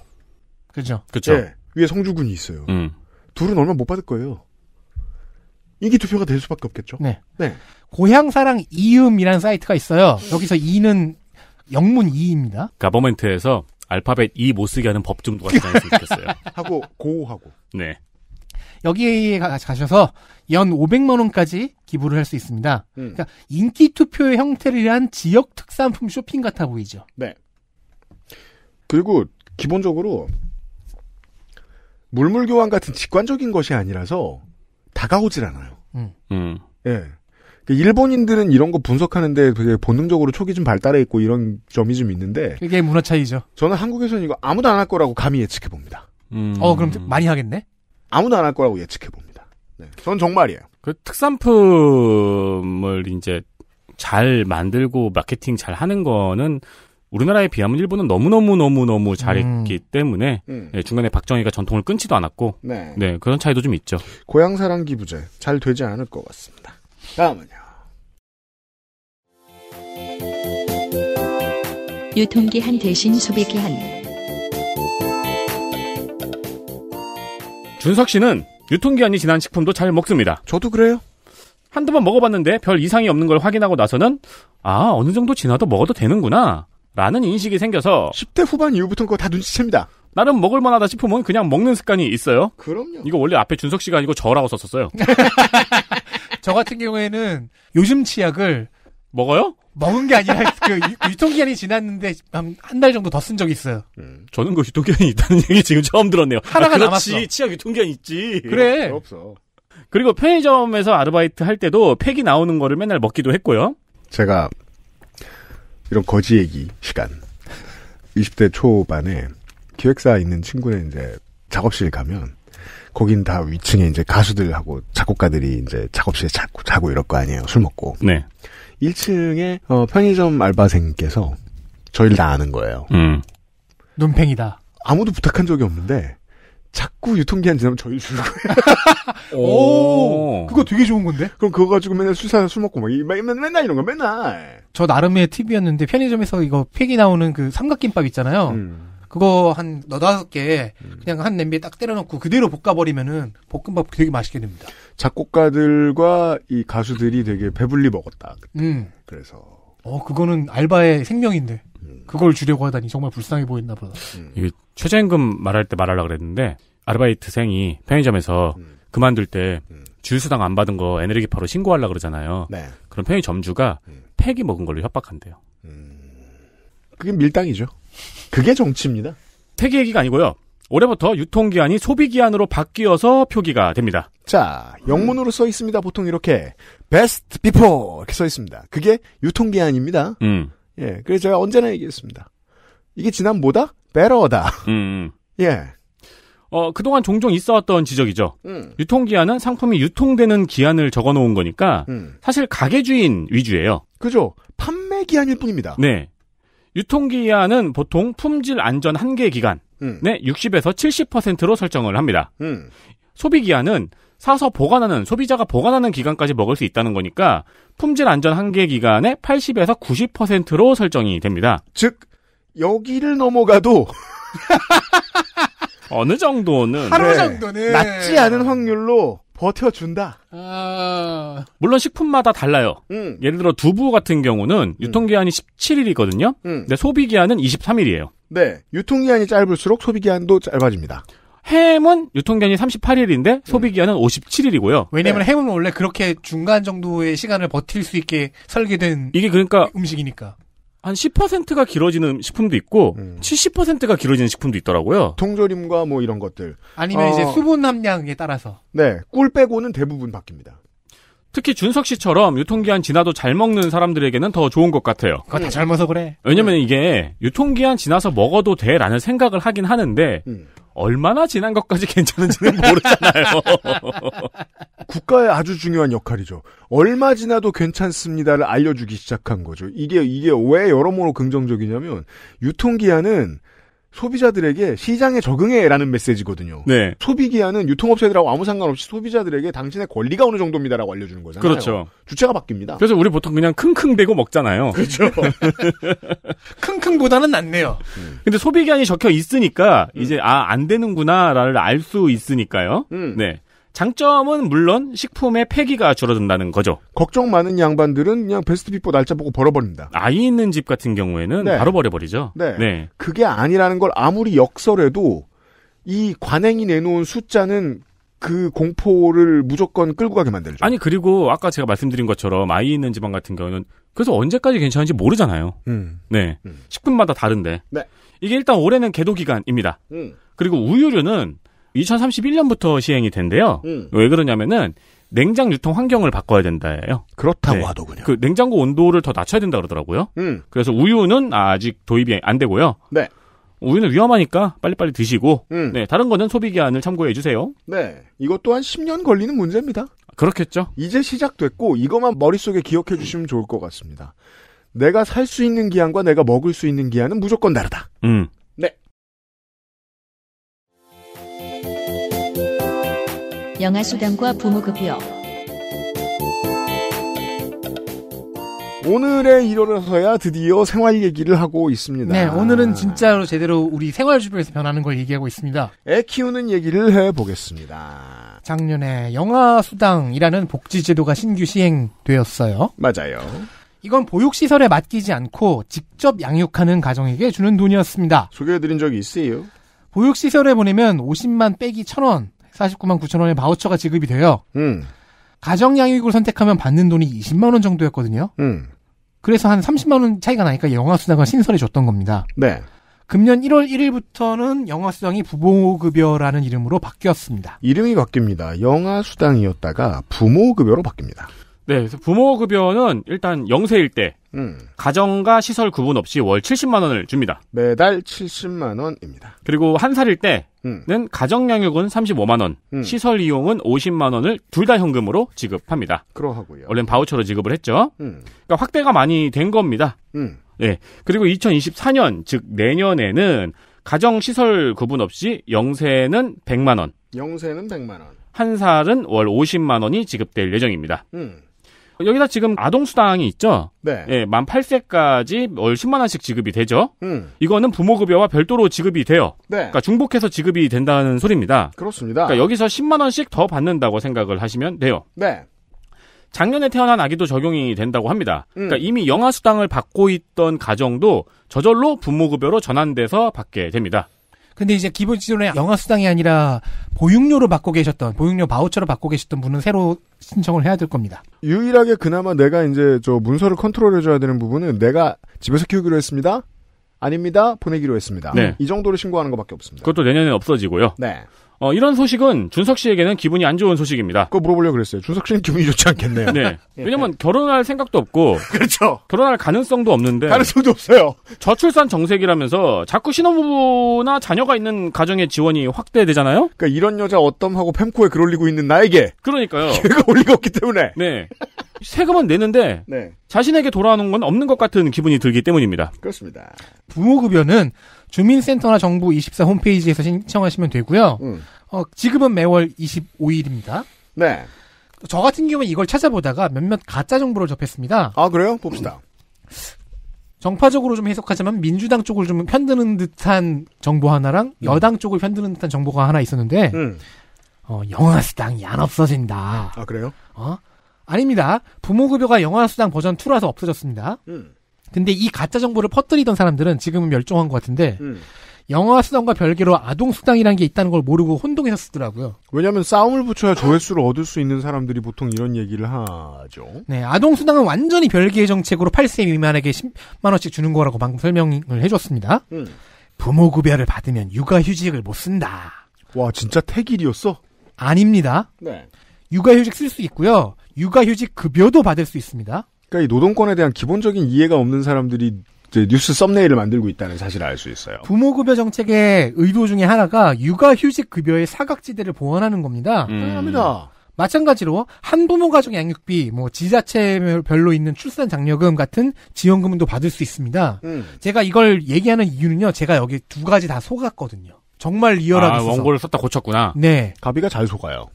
그죠. 그죠. 예, 위에 성주군이 있어요. 음. 둘은 얼마 못 받을 거예요. 이기 투표가 될 수밖에 없겠죠. 네. 네. 고향사랑 이음이라는 사이트가 있어요. 여기서 이는 영문 이입니다. 가버멘트에서 알파벳 이못 쓰게 하는 법 정도가 있었으면 좋겠어요. 하고 고하고. 네. 여기에 가셔서 연 500만 원까지 기부를 할 수 있습니다. 음. 그러니까 인기 투표의 형태를 위한 지역 특산품 쇼핑 같아 보이죠. 네. 그리고 기본적으로 물물 교환 같은 직관적인 것이 아니라서 다가오질 않아요. 음. 음. 예. 그러니까 일본인들은 이런 거 분석하는데 되게 본능적으로 초기 좀 발달해 있고 이런 점이 좀 있는데 그게 문화 차이죠. 저는 한국에서는 이거 아무도 안 할 거라고 감히 예측해 봅니다. 음. 어 그럼 많이 하겠네? 아무도 안 할 거라고 예측해 봅니다. 네. 전 정말이에요. 그 특산품을 이제 잘 만들고 마케팅 잘 하는 거는 우리나라에 비하면 일본은 너무너무너무너무 잘했기 음. 때문에 음. 네, 중간에 박정희가 전통을 끊지도 않았고 네. 네 그런 차이도 좀 있죠. 고향사랑 기부제 잘 되지 않을 것 같습니다. 다음은요. 유통기한 대신 소비기한 준석 씨는 유통기한이 지난 식품도 잘 먹습니다. 저도 그래요. 한두 번 먹어봤는데 별 이상이 없는 걸 확인하고 나서는 아 어느 정도 지나도 먹어도 되는구나 라는 인식이 생겨서 10대 후반 이후부터는 그거 다 눈치챕니다. 나름 먹을만하다 싶으면 그냥 먹는 습관이 있어요. 그럼요. 이거 원래 앞에 준석 씨가 아니고 저라고 썼었어요. 저 같은 경우에는 요즘 치약을 먹어요? 먹은 게 아니라 그 유통기한이 지났는데 한 달 정도 더 쓴 적이 있어요. 음, 저는 그 유통기한이 있다는 얘기 지금 처음 들었네요. 하나가 아, 그 남았어. 치약 유통기한 있지. 그래. 없어. 그리고 편의점에서 아르바이트 할 때도 팩이 나오는 거를 맨날 먹기도 했고요. 제가 이런 거지 얘기 시간 20대 초반에 기획사 있는 친구네 이제 작업실 가면 거긴 다 위층에 이제 가수들하고 작곡가들이 이제 작업실에 자고 자고 이럴 거 아니에요. 술 먹고. 네. 1층에 어, 편의점 알바생께서 저희를 다 아는 거예요. 음. 눈팽이다. 아무도 부탁한 적이 없는데 자꾸 유통기한 지나면 저희 주는 거예요. 오, 그거 되게 좋은 건데? 그럼 그거 가지고 맨날 술사술 먹고 막, 이, 맨, 맨날 이런 거 맨날. 저 나름의 팁이었는데 편의점에서 이거 팩이 나오는 그 삼각김밥 있잖아요. 음. 그거 한 너다섯 개 그냥 한 냄비에 딱 때려넣고 그대로 볶아버리면은 볶음밥 되게 맛있게 됩니다. 작곡가들과 이 가수들이 되게 배불리 먹었다. 그때. 음. 그래서 어 그거는 알바의 생명인데 음. 그걸 주려고 하다니 정말 불쌍해 보였나 보다. 음. 이게 최저임금 말할 때 말하려 고 그랬는데 아르바이트생이 편의점에서 음. 그만둘 때 음. 주유수당 안 받은 거에너지바로 신고하려 고 그러잖아요. 네. 그럼 편의점주가 팩이 먹은 걸로 협박한대요. 그게 밀당이죠. 그게 정치입니다. 팩 얘기가 아니고요. 올해부터 유통기한이 소비기한으로 바뀌어서 표기가 됩니다. 자, 영문으로 써 있습니다. 보통 이렇게 best before 이렇게 써 있습니다. 그게 유통기한입니다. 음. 예, 그래서 제가 언제나 얘기했습니다. 이게 지난 뭐다? better다. 음. 음. 예. 어, 그동안 종종 있어왔던 지적이죠. 음. 유통기한은 상품이 유통되는 기한을 적어 놓은 거니까, 음. 사실 가게 주인 위주예요. 그죠. 판매 기한일 뿐입니다. 네. 유통기한은 보통 품질 안전 한계 기간의 음. 60에서 70%로 설정을 합니다. 음. 소비기한은 사서 보관하는 소비자가 보관하는 기간까지 먹을 수 있다는 거니까 품질 안전 한계 기간의 80에서 90%로 설정이 됩니다. 즉 여기를 넘어가도 어느 정도는 하루 네. 정도는 낮지 않은 확률로 버텨준다. 아... 물론 식품마다 달라요. 음. 예를 들어 두부 같은 경우는 음. 유통기한이 17일이거든요. 음. 근데 소비기한은 23일이에요. 네. 유통기한이 짧을수록 소비기한도 짧아집니다. 햄은 유통기한이 38일인데 소비기한은 음. 57일이고요. 왜냐면 네. 햄은 원래 그렇게 중간 정도의 시간을 버틸 수 있게 설계된 이게 그러니까 음식이니까 한 10%가 길어지는 식품도 있고 음. 70%가 길어지는 식품도 있더라고요. 통조림과 뭐 이런 것들. 아니면 어... 이제 수분 함량에 따라서. 네, 꿀 빼고는 대부분 바뀝니다. 특히 준석 씨처럼 유통기한 지나도 잘 먹는 사람들에게는 더 좋은 것 같아요. 그거 다 젊어서 그래. 왜냐면 음. 이게 유통기한 지나서 먹어도 돼라는 생각을 하긴 하는데 음. 얼마나 지난 것까지 괜찮은지는 모르잖아요. 국가의 아주 중요한 역할이죠. 얼마 지나도 괜찮습니다를 알려주기 시작한 거죠. 이게, 이게 왜 여러모로 긍정적이냐면, 유통기한은 소비자들에게 시장에 적응해라는 메시지거든요. 네. 소비 기한은 유통업체들하고 아무 상관없이 소비자들에게 당신의 권리가 어느 정도입니다라고 알려주는 거잖아요. 그렇죠. 주체가 바뀝니다. 그래서 우리 보통 그냥 킁킁대고 먹잖아요. 그렇죠. 킁킁보다는 낫네요. 음. 근데 소비 기한이 적혀 있으니까 음. 이제 아 안 되는구나라를 알 수 있으니까요. 음. 네. 장점은 물론 식품의 폐기가 줄어든다는 거죠. 걱정 많은 양반들은 그냥 베스트 비포 날짜 보고 버려버립니다 아이 있는 집 같은 경우에는 네. 바로 버려버리죠. 네. 네. 그게 아니라는 걸 아무리 역설해도 이 관행이 내놓은 숫자는 그 공포를 무조건 끌고 가게 만들죠. 아니 그리고 아까 제가 말씀드린 것처럼 아이 있는 집안 같은 경우는 그래서 언제까지 괜찮은지 모르잖아요. 음. 네. 음. 식품마다 다른데. 네. 이게 일단 올해는 개도 기간입니다. 음. 그리고 우유류는 2031년부터 시행이 된대요. 음. 왜 그러냐면은 냉장 유통 환경을 바꿔야 된다예요. 그렇다고 네. 하더군요. 그 냉장고 온도를 더 낮춰야 된다 그러더라고요. 음. 그래서 우유는 아직 도입이 안 되고요. 네. 우유는 위험하니까 빨리빨리 드시고 음. 네, 다른 거는 소비 기한을 참고해 주세요. 네. 이것 또한 10년 걸리는 문제입니다. 그렇겠죠. 이제 시작됐고 이것만 머릿속에 기억해 주시면 좋을 것 같습니다. 내가 살 수 있는 기한과 내가 먹을 수 있는 기한은 무조건 다르다. 음. 영아 수당과 부모급여 오늘의 일월에서야 드디어 생활 얘기를 하고 있습니다. 네, 오늘은 진짜로 제대로 우리 생활 주변에서 변하는 걸 얘기하고 있습니다. 애 키우는 얘기를 해보겠습니다. 작년에 영아 수당이라는 복지 제도가 신규 시행되었어요. 맞아요. 이건 보육시설에 맡기지 않고 직접 양육하는 가정에게 주는 돈이었습니다. 소개해드린 적이 있어요. 보육시설에 보내면 50만 빼기 1000원, 49만 9천 원의 바우처가 지급이 돼요. 음. 가정 양육을 선택하면 받는 돈이 20만 원 정도였거든요. 음. 그래서 한 30만 원 차이가 나니까 영화 수당을 신설해 줬던 겁니다. 네. 금년 1월 1일부터는 영화 수당이 부모 급여라는 이름으로 바뀌었습니다. 이름이 바뀝니다. 영화 수당이었다가 부모 급여로 바뀝니다. 네, 그래서 부모 급여는 일단 영세일 때 음. 가정과 시설 구분 없이 월 70만 원을 줍니다. 매달 70만 원입니다. 그리고 한 살일 때는 음. 가정 양육은 35만 원, 음. 시설 이용은 50만 원을 둘 다 현금으로 지급합니다. 그러하고요. 원래 바우처로 지급을 했죠. 음. 그러니까 확대가 많이 된 겁니다. 네, 그리고 2024년 즉 내년에는 가정 시설 구분 없이 영세는 100만 원, 영세는 100만 원, 한 살은 월 50만 원이 지급될 예정입니다. 음. 여기다 지금 아동수당이 있죠? 네. 예, 만 8세까지 월 10만원씩 지급이 되죠? 음. 이거는 부모급여와 별도로 지급이 돼요. 네. 그러니까 중복해서 지급이 된다는 소리입니다. 그렇습니다. 그러니까 여기서 10만원씩 더 받는다고 생각을 하시면 돼요. 네. 작년에 태어난 아기도 적용이 된다고 합니다. 그러니까 음. 그러니까 이미 영아수당을 받고 있던 가정도 저절로 부모급여로 전환돼서 받게 됩니다. 근데 이제 기본적으로 영아 수당이 아니라 보육료로 받고 계셨던 보육료 바우처로 받고 계셨던 분은 새로 신청을 해야 될 겁니다. 유일하게 그나마 내가 이제 저 문서를 컨트롤해 줘야 되는 부분은 내가 집에서 키우기로 했습니다. 아닙니다. 보내기로 했습니다. 네. 이 정도로 신고하는 것밖에 없습니다. 그것도 내년에 없어지고요. 네. 어, 이런 소식은 준석 씨에게는 기분이 안 좋은 소식입니다. 그거 물어보려고 그랬어요. 준석 씨는 기분이 좋지 않겠네요. 네. 예. 왜냐면 결혼할 생각도 없고. 그렇죠. 결혼할 가능성도 없는데. 가능성도 없어요. 저출산 정책이라면서 자꾸 신혼부부나 자녀가 있는 가정의 지원이 확대되잖아요? 그니까 이런 여자 어떤,하고 팸코에 글 올리고 있는 나에게. 그러니까요. 기회가 올 리가 없기 때문에. 네. 세금은 내는데 네. 자신에게 돌아오는 건 없는 것 같은 기분이 들기 때문입니다. 그렇습니다. 부모급여는 주민센터나 정부 24 홈페이지에서 신청하시면 되고요. 음. 어, 지금은 매월 25일입니다. 네. 저 같은 경우는 이걸 찾아보다가 몇몇 가짜 정보를 접했습니다. 아, 그래요? 봅시다. 정파적으로 좀 해석하자면 민주당 쪽을 좀 편드는 듯한 정보 하나랑 음. 여당 쪽을 편드는 듯한 정보가 하나 있었는데 음. 어, 영화수당이 안 없어진다. 아, 그래요? 어? 아닙니다. 부모급여가 영화수당 버전 2라서 없어졌습니다. 음. 근데 이 가짜 정보를 퍼뜨리던 사람들은 지금은 멸종한 것 같은데 음. 영화 수당과 별개로 아동 수당이라는 게 있다는 걸 모르고 혼동해서 쓰더라고요. 왜냐하면 싸움을 붙여야 조회수를 얻을 수 있는 사람들이 보통 이런 얘기를 하죠. 네, 아동 수당은 완전히 별개의 정책으로 8세 미만에게 10만 원씩 주는 거라고 방금 설명을 해줬습니다. 음. 부모 급여를 받으면 육아휴직을 못 쓴다. 와, 진짜 태길이었어? 아닙니다. 네. 육아휴직 쓸 수 있고요. 육아휴직 급여도 받을 수 있습니다. 그러니까 이 노동권에 대한 기본적인 이해가 없는 사람들이 뉴스 썸네일을 만들고 있다는 사실을 알 수 있어요. 부모급여 정책의 의도 중에 하나가 육아휴직급여의 사각지대를 보완하는 겁니다. 음. 당연합니다. 음. 마찬가지로 한부모 가족 양육비, 뭐 지자체별로 있는 출산 장려금 같은 지원금도 받을 수 있습니다. 음. 제가 이걸 얘기하는 이유는요. 제가 여기 두 가지 다 속았거든요. 정말 리얼하게 아, 써서. 원고를 썼다 고쳤구나. 네. 가비가 잘 속아요.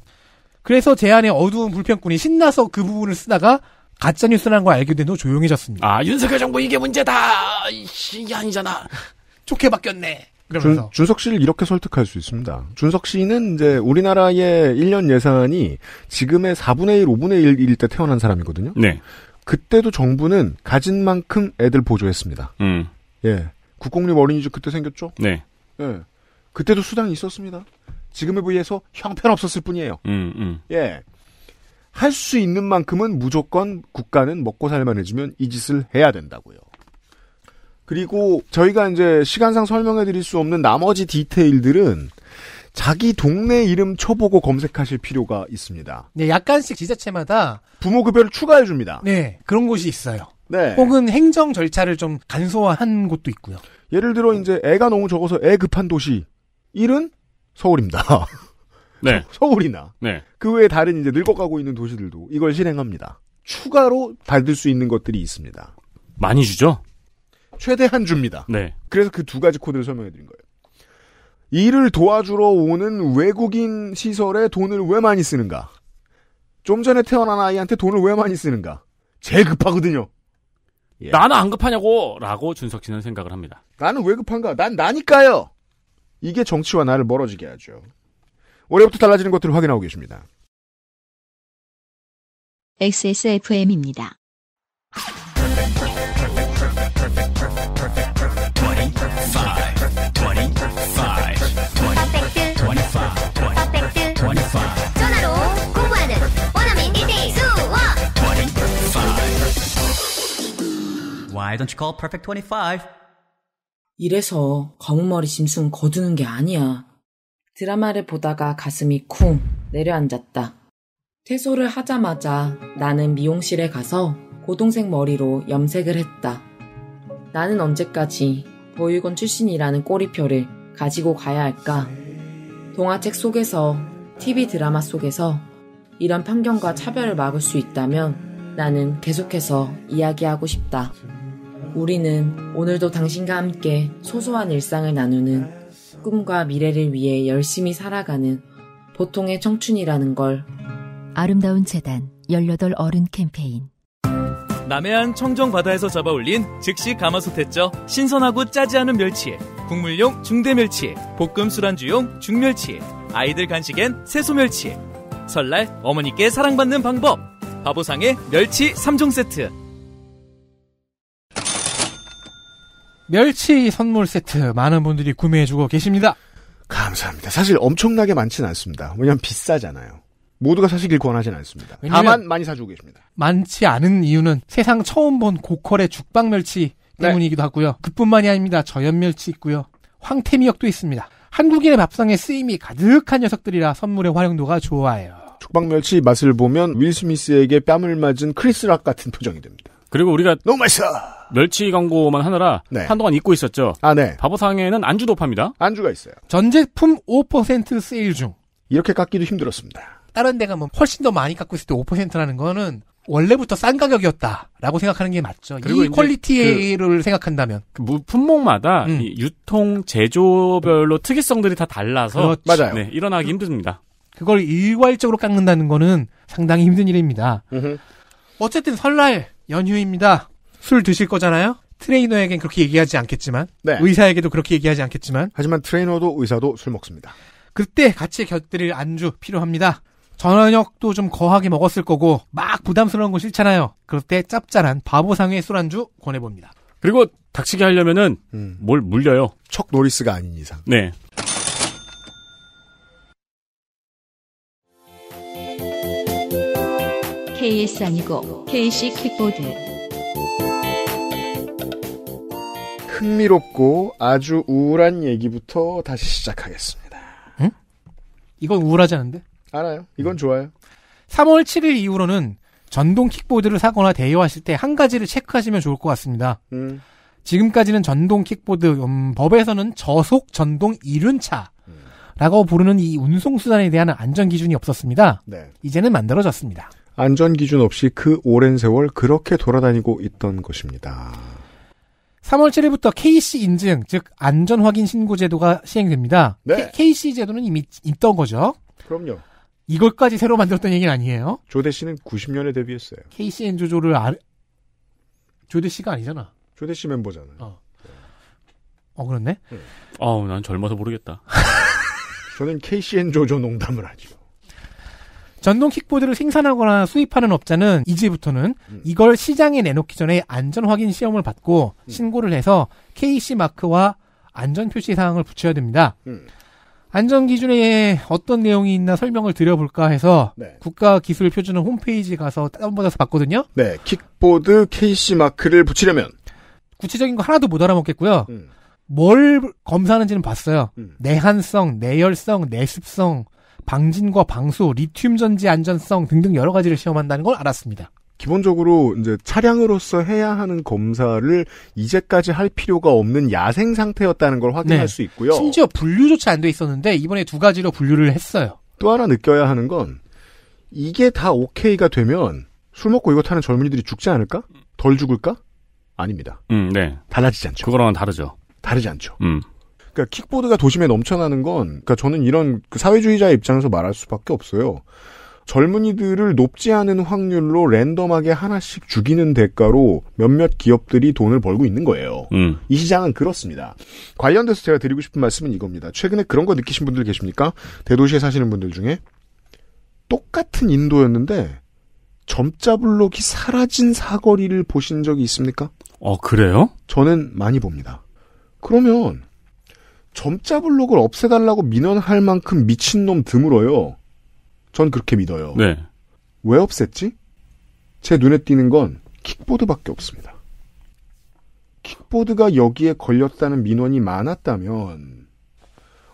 그래서 제안에 어두운 불평꾼이 신나서 그 부분을 쓰다가 가짜 뉴스라는 걸 알게 된 후 조용해졌습니다. 아 윤석열 정부 이게 문제다. 이게 아니잖아. 좋게 바뀌었네. 그러면서. 준, 석 씨를 이렇게 설득할 수 있습니다. 준석 씨는 이제 우리나라의 1년 예산이 지금의 4분의 1, 5분의 1일 때 태어난 사람이거든요. 네. 그때도 정부는 가진 만큼 애들 보조했습니다. 음. 예. 국공립 어린이집 그때 생겼죠? 네. 예. 그때도 수당이 있었습니다. 지금에 비해서 형편없었을 뿐이에요. 음, 음. 예. 할수 있는 만큼은 무조건 국가는 먹고 살만해지면 이 짓을 해야 된다고요. 그리고 저희가 이제 시간상 설명해 드릴 수 없는 나머지 디테일들은 자기 동네 이름 쳐보고 검색하실 필요가 있습니다. 네, 약간씩 지자체마다 부모급여를 추가해 줍니다. 네, 그런 곳이 있어요. 네. 혹은 행정 절차를 좀 간소화한 곳도 있고요. 예를 들어 이제 애가 너무 적어서 애 급한 도시 1은 서울입니다. 네. 서울이나 네. 그 외에 다른 이제 늙어가고 있는 도시들도 이걸 실행합니다. 추가로 받을 수 있는 것들이 있습니다. 많이 주죠? 최대한 줍니다. 네. 그래서 그 두 가지 코드를 설명해 드린 거예요. 일을 도와주러 오는 외국인 시설에 돈을 왜 많이 쓰는가? 좀 전에 태어난 아이한테 돈을 왜 많이 쓰는가? 제일 급하거든요. 예. 나는 안 급하냐고! 라고 준석 씨는 생각을 합니다. 나는 왜 급한가? 난 나니까요! 이게 정치와 나를 멀어지게 하죠. 올해부터 달라지는 것들을 확인하고 계십니다. XSFM입니다. Why don't you call perfect 25? 이래서 검은머리 짐승 거두는 게 아니야. 드라마를 보다가 가슴이 쿵 내려앉았다. 퇴소를 하자마자 나는 미용실에 가서 고동색 머리로 염색을 했다. 나는 언제까지 보육원 출신이라는 꼬리표를 가지고 가야 할까? 동화책 속에서, TV 드라마 속에서 이런 편견과 차별을 막을 수 있다면 나는 계속해서 이야기하고 싶다. 우리는 오늘도 당신과 함께 소소한 일상을 나누는 꿈과 미래를 위해 열심히 살아가는 보통의 청춘이라는 걸. 아름다운 재단 18 어른 캠페인. 남해안 청정바다에서 잡아올린 즉시 가마솥했죠. 신선하고 짜지 않은 멸치에 국물용 중대멸치에 볶음 술안주용 중멸치에 아이들 간식엔 새소멸치에 설날 어머니께 사랑받는 방법 바보상의 멸치 3종 세트 멸치 선물 세트 많은 분들이 구매해주고 계십니다. 감사합니다. 사실 엄청나게 많지는 않습니다. 왜냐면 하 비싸잖아요. 모두가 사시길 권하진 않습니다. 다만 많이 사주고 계십니다. 많지 않은 이유는 세상 처음 본 고퀄의 죽방멸치 네. 때문이기도 하고요. 그뿐만이 아닙니다. 저염멸치 있고요. 황태미역도 있습니다. 한국인의 밥상에 쓰임이 가득한 녀석들이라 선물의 활용도가 좋아요. 죽방멸치 맛을 보면 윌 스미스에게 뺨을 맞은 크리스 락 같은 표정이 됩니다. 그리고 우리가 너무 맛있어! 멸치 광고만 하느라 네. 한동안 잊고 있었죠. 아, 네. 바보상에는 안주도 팝니다. 안주가 있어요. 전 제품 5% 세일 중. 이렇게 깎기도 힘들었습니다. 다른 데가 뭐 훨씬 더 많이 깎고 있을 때 5%라는 거는 원래부터 싼 가격이었다라고 생각하는 게 맞죠. 이 퀄리티를 그 생각한다면 그물 품목마다 음. 유통 제조별로 특이성들이 다 달라서 그렇지. 맞아요. 네, 일어나기 그, 힘듭니다. 그걸 일괄적으로 깎는다는 거는 상당히 힘든 일입니다. 으흠. 어쨌든 설날 연휴입니다. 술 드실 거잖아요. 트레이너에겐 그렇게 얘기하지 않겠지만 네. 의사에게도 그렇게 얘기하지 않겠지만 하지만 트레이너도 의사도 술 먹습니다. 그때 같이 곁들일 안주 필요합니다. 저녁도 좀 거하게 먹었을 거고 막 부담스러운 거 싫잖아요. 그때 짭짤한 바보상의 술안주 권해봅니다. 그리고 닥치게 하려면은 음. 뭘 물려요. 척 노리스가 아닌 이상. 네. KS 아니고 KC 킥보드 흥미롭고 아주 우울한 얘기부터 다시 시작하겠습니다. 응? 이건 우울하지 않은데? 알아요. 이건 음. 좋아요. 3월 7일 이후로는 전동 킥보드를 사거나 대여하실 때 한 가지를 체크하시면 좋을 것 같습니다. 음. 지금까지는 전동 킥보드, 음, 법에서는 저속 전동 이륜차. 라고 부르는 이 운송수단에 대한 안전 기준이 없었습니다. 네. 이제는 만들어졌습니다. 안전 기준 없이 그 오랜 세월 그렇게 돌아다니고 있던 것입니다. 3월 7일부터 KC 인증, 즉 안전 확인 신고 제도가 시행됩니다. 네. K, c 제도는 이미 있던 거죠. 그럼요. 이걸까지 새로 만들었던 얘기는 아니에요. 조대 씨는 90년에 데뷔했어요. KC n 조조를 알... 조대 씨가 아니잖아. 조대 씨 멤버잖아요. 어, 어 그렇네. 네. 아난 젊어서 모르겠다. 저는 KC n 조조 농담을 하죠. 전동 킥보드를 생산하거나 수입하는 업자는 이제부터는 음. 이걸 시장에 내놓기 전에 안전 확인 시험을 받고 음. 신고를 해서 KC 마크와 안전 표시 사항을 붙여야 됩니다. 음. 안전 기준에 어떤 내용이 있나 설명을 드려볼까 해서 네. 국가 기술 표준은 홈페이지 에 가서 다운받아서 봤거든요. 네, 킥보드 KC 마크를 붙이려면 구체적인 거 하나도 못 알아먹겠고요. 음. 뭘 검사하는지는 봤어요. 음. 내한성, 내열성, 내습성, 방진과 방수, 리튬 전지 안전성 등등 여러 가지를 시험한다는 걸 알았습니다. 기본적으로 이제 차량으로서 해야 하는 검사를 이제까지 할 필요가 없는 야생 상태였다는 걸 확인할 네. 수 있고요. 심지어 분류조차 안 돼 있었는데 이번에 두 가지로 분류를 했어요. 또 하나 느껴야 하는 건 이게 다 오케이가 되면 술 먹고 이거 타는 젊은이들이 죽지 않을까? 덜 죽을까? 아닙니다. 음, 네. 달라지지 않죠. 그거랑은 다르죠. 다르지 않죠. 음. 그러니까 킥보드가 도심에 넘쳐나는 건 그러니까 저는 이런 그 사회주의자 입장에서 말할 수밖에 없어요. 젊은이들을 높지 않은 확률로 랜덤하게 하나씩 죽이는 대가로 몇몇 기업들이 돈을 벌고 있는 거예요. 음. 이 시장은 그렇습니다. 관련돼서 제가 드리고 싶은 말씀은 이겁니다. 최근에 그런 거 느끼신 분들 계십니까? 대도시에 사시는 분들 중에 똑같은 인도였는데 점자블록이 사라진 사거리를 보신 적이 있습니까? 어, 그래요? 저는 많이 봅니다. 그러면 점자 블록을 없애달라고 민원할 만큼 미친놈 드물어요. 전 그렇게 믿어요. 네. 왜 없앴지? 제 눈에 띄는 건 킥보드밖에 없습니다. 킥보드가 여기에 걸렸다는 민원이 많았다면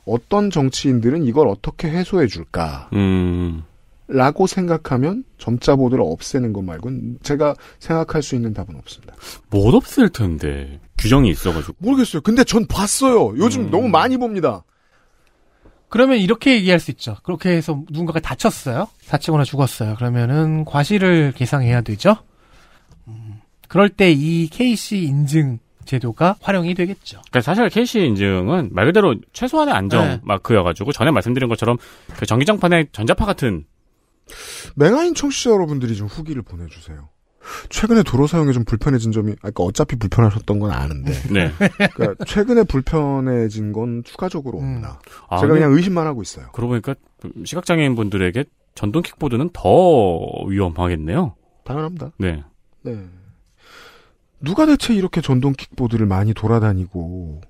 어떤 정치인들은 이걸 어떻게 해소해 줄까? 음. 라고 생각하면 점자 보드를 없애는 것 말고는 제가 생각할 수 있는 답은 없습니다. 못 없앨 텐데 규정이 있어가지고 모르겠어요. 근데 전 봤어요. 요즘 음. 너무 많이 봅니다. 그러면 이렇게 얘기할 수 있죠. 그렇게 해서 누군가가 다쳤어요. 다치거나 죽었어요. 그러면은 과실을 계상해야 되죠. 음, 그럴 때 이 KC 인증 제도가 활용이 되겠죠. 그러니까 사실 KC 인증은 말 그대로 최소한의 안정 네. 마크여가지고 전에 말씀드린 것처럼 그 전기장판의 전자파 같은 맹아인 청취자 여러분들이 좀 후기를 보내주세요. 최근에 도로 사용이 좀 불편해진 점이, 아까 그러니까 어차피 불편하셨던 건 아는데. 네. 그러니까 최근에 불편해진 건 추가적으로 음. 없나. 음. 아, 제가 그냥 의심만 하고 있어요. 그러고 보니까 시각장애인 분들에게 전동 킥보드는 더 위험하겠네요. 당연합니다. 네. 네. 누가 대체 이렇게 전동 킥보드를 많이 돌아다니고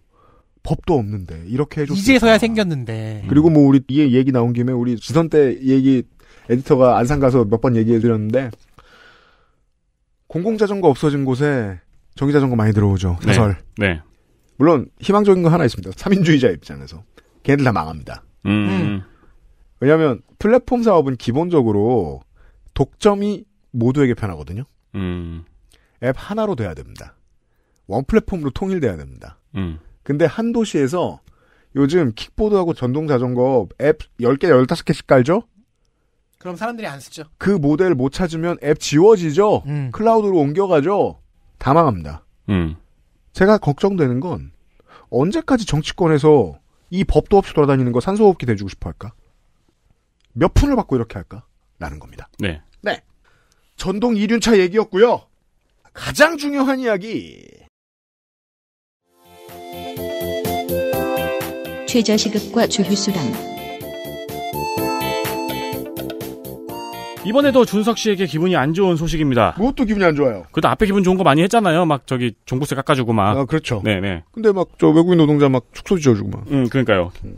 법도 없는데 이렇게 해줬 이제서야 생겼는데 그리고 뭐 우리 얘기 나온 김에 우리 지선 때 얘기 에디터가 안산 가서 몇 번 얘기해 드렸는데 공공자전거 없어진 곳에 전기자전거 많이 들어오죠. 사설. 네. 네. 물론 희망적인 거 하나 있습니다. 3인주의자 입장에서 걔네들 다 망합니다. 음. 음. 왜냐하면 플랫폼 사업은 기본적으로 독점이 모두에게 편하거든요. 음. 앱 하나로 돼야 됩니다. 원 플랫폼으로 통일돼야 됩니다. 음. 근데 한 도시에서 요즘 킥보드하고 전동 자전거 앱 10개, 15개씩 깔죠? 그럼 사람들이 안 쓰죠. 그 모델 못 찾으면 앱 지워지죠. 음. 클라우드로 옮겨가죠. 다 망합니다. 음. 제가 걱정되는 건 언제까지 정치권에서 이 법도 없이 돌아다니는 거 산소호흡기 대주고 싶어 할까? 몇 푼을 받고 이렇게 할까? 라는 겁니다. 네. 네. 전동 이륜차 얘기였고요. 가장 중요한 이야기. 최저시급과 주휴수당. 이번에도 준석 씨에게 기분이 안 좋은 소식입니다. 무엇도 기분이 안 좋아요. 그래도 앞에 기분 좋은 거 많이 했잖아요. 막 저기 종부세 깎아주고 막. 아, 그렇죠. 네네. 네. 근데 막 저 외국인 노동자 막 축소 지어주고 막. 음, 그러니까요. 음.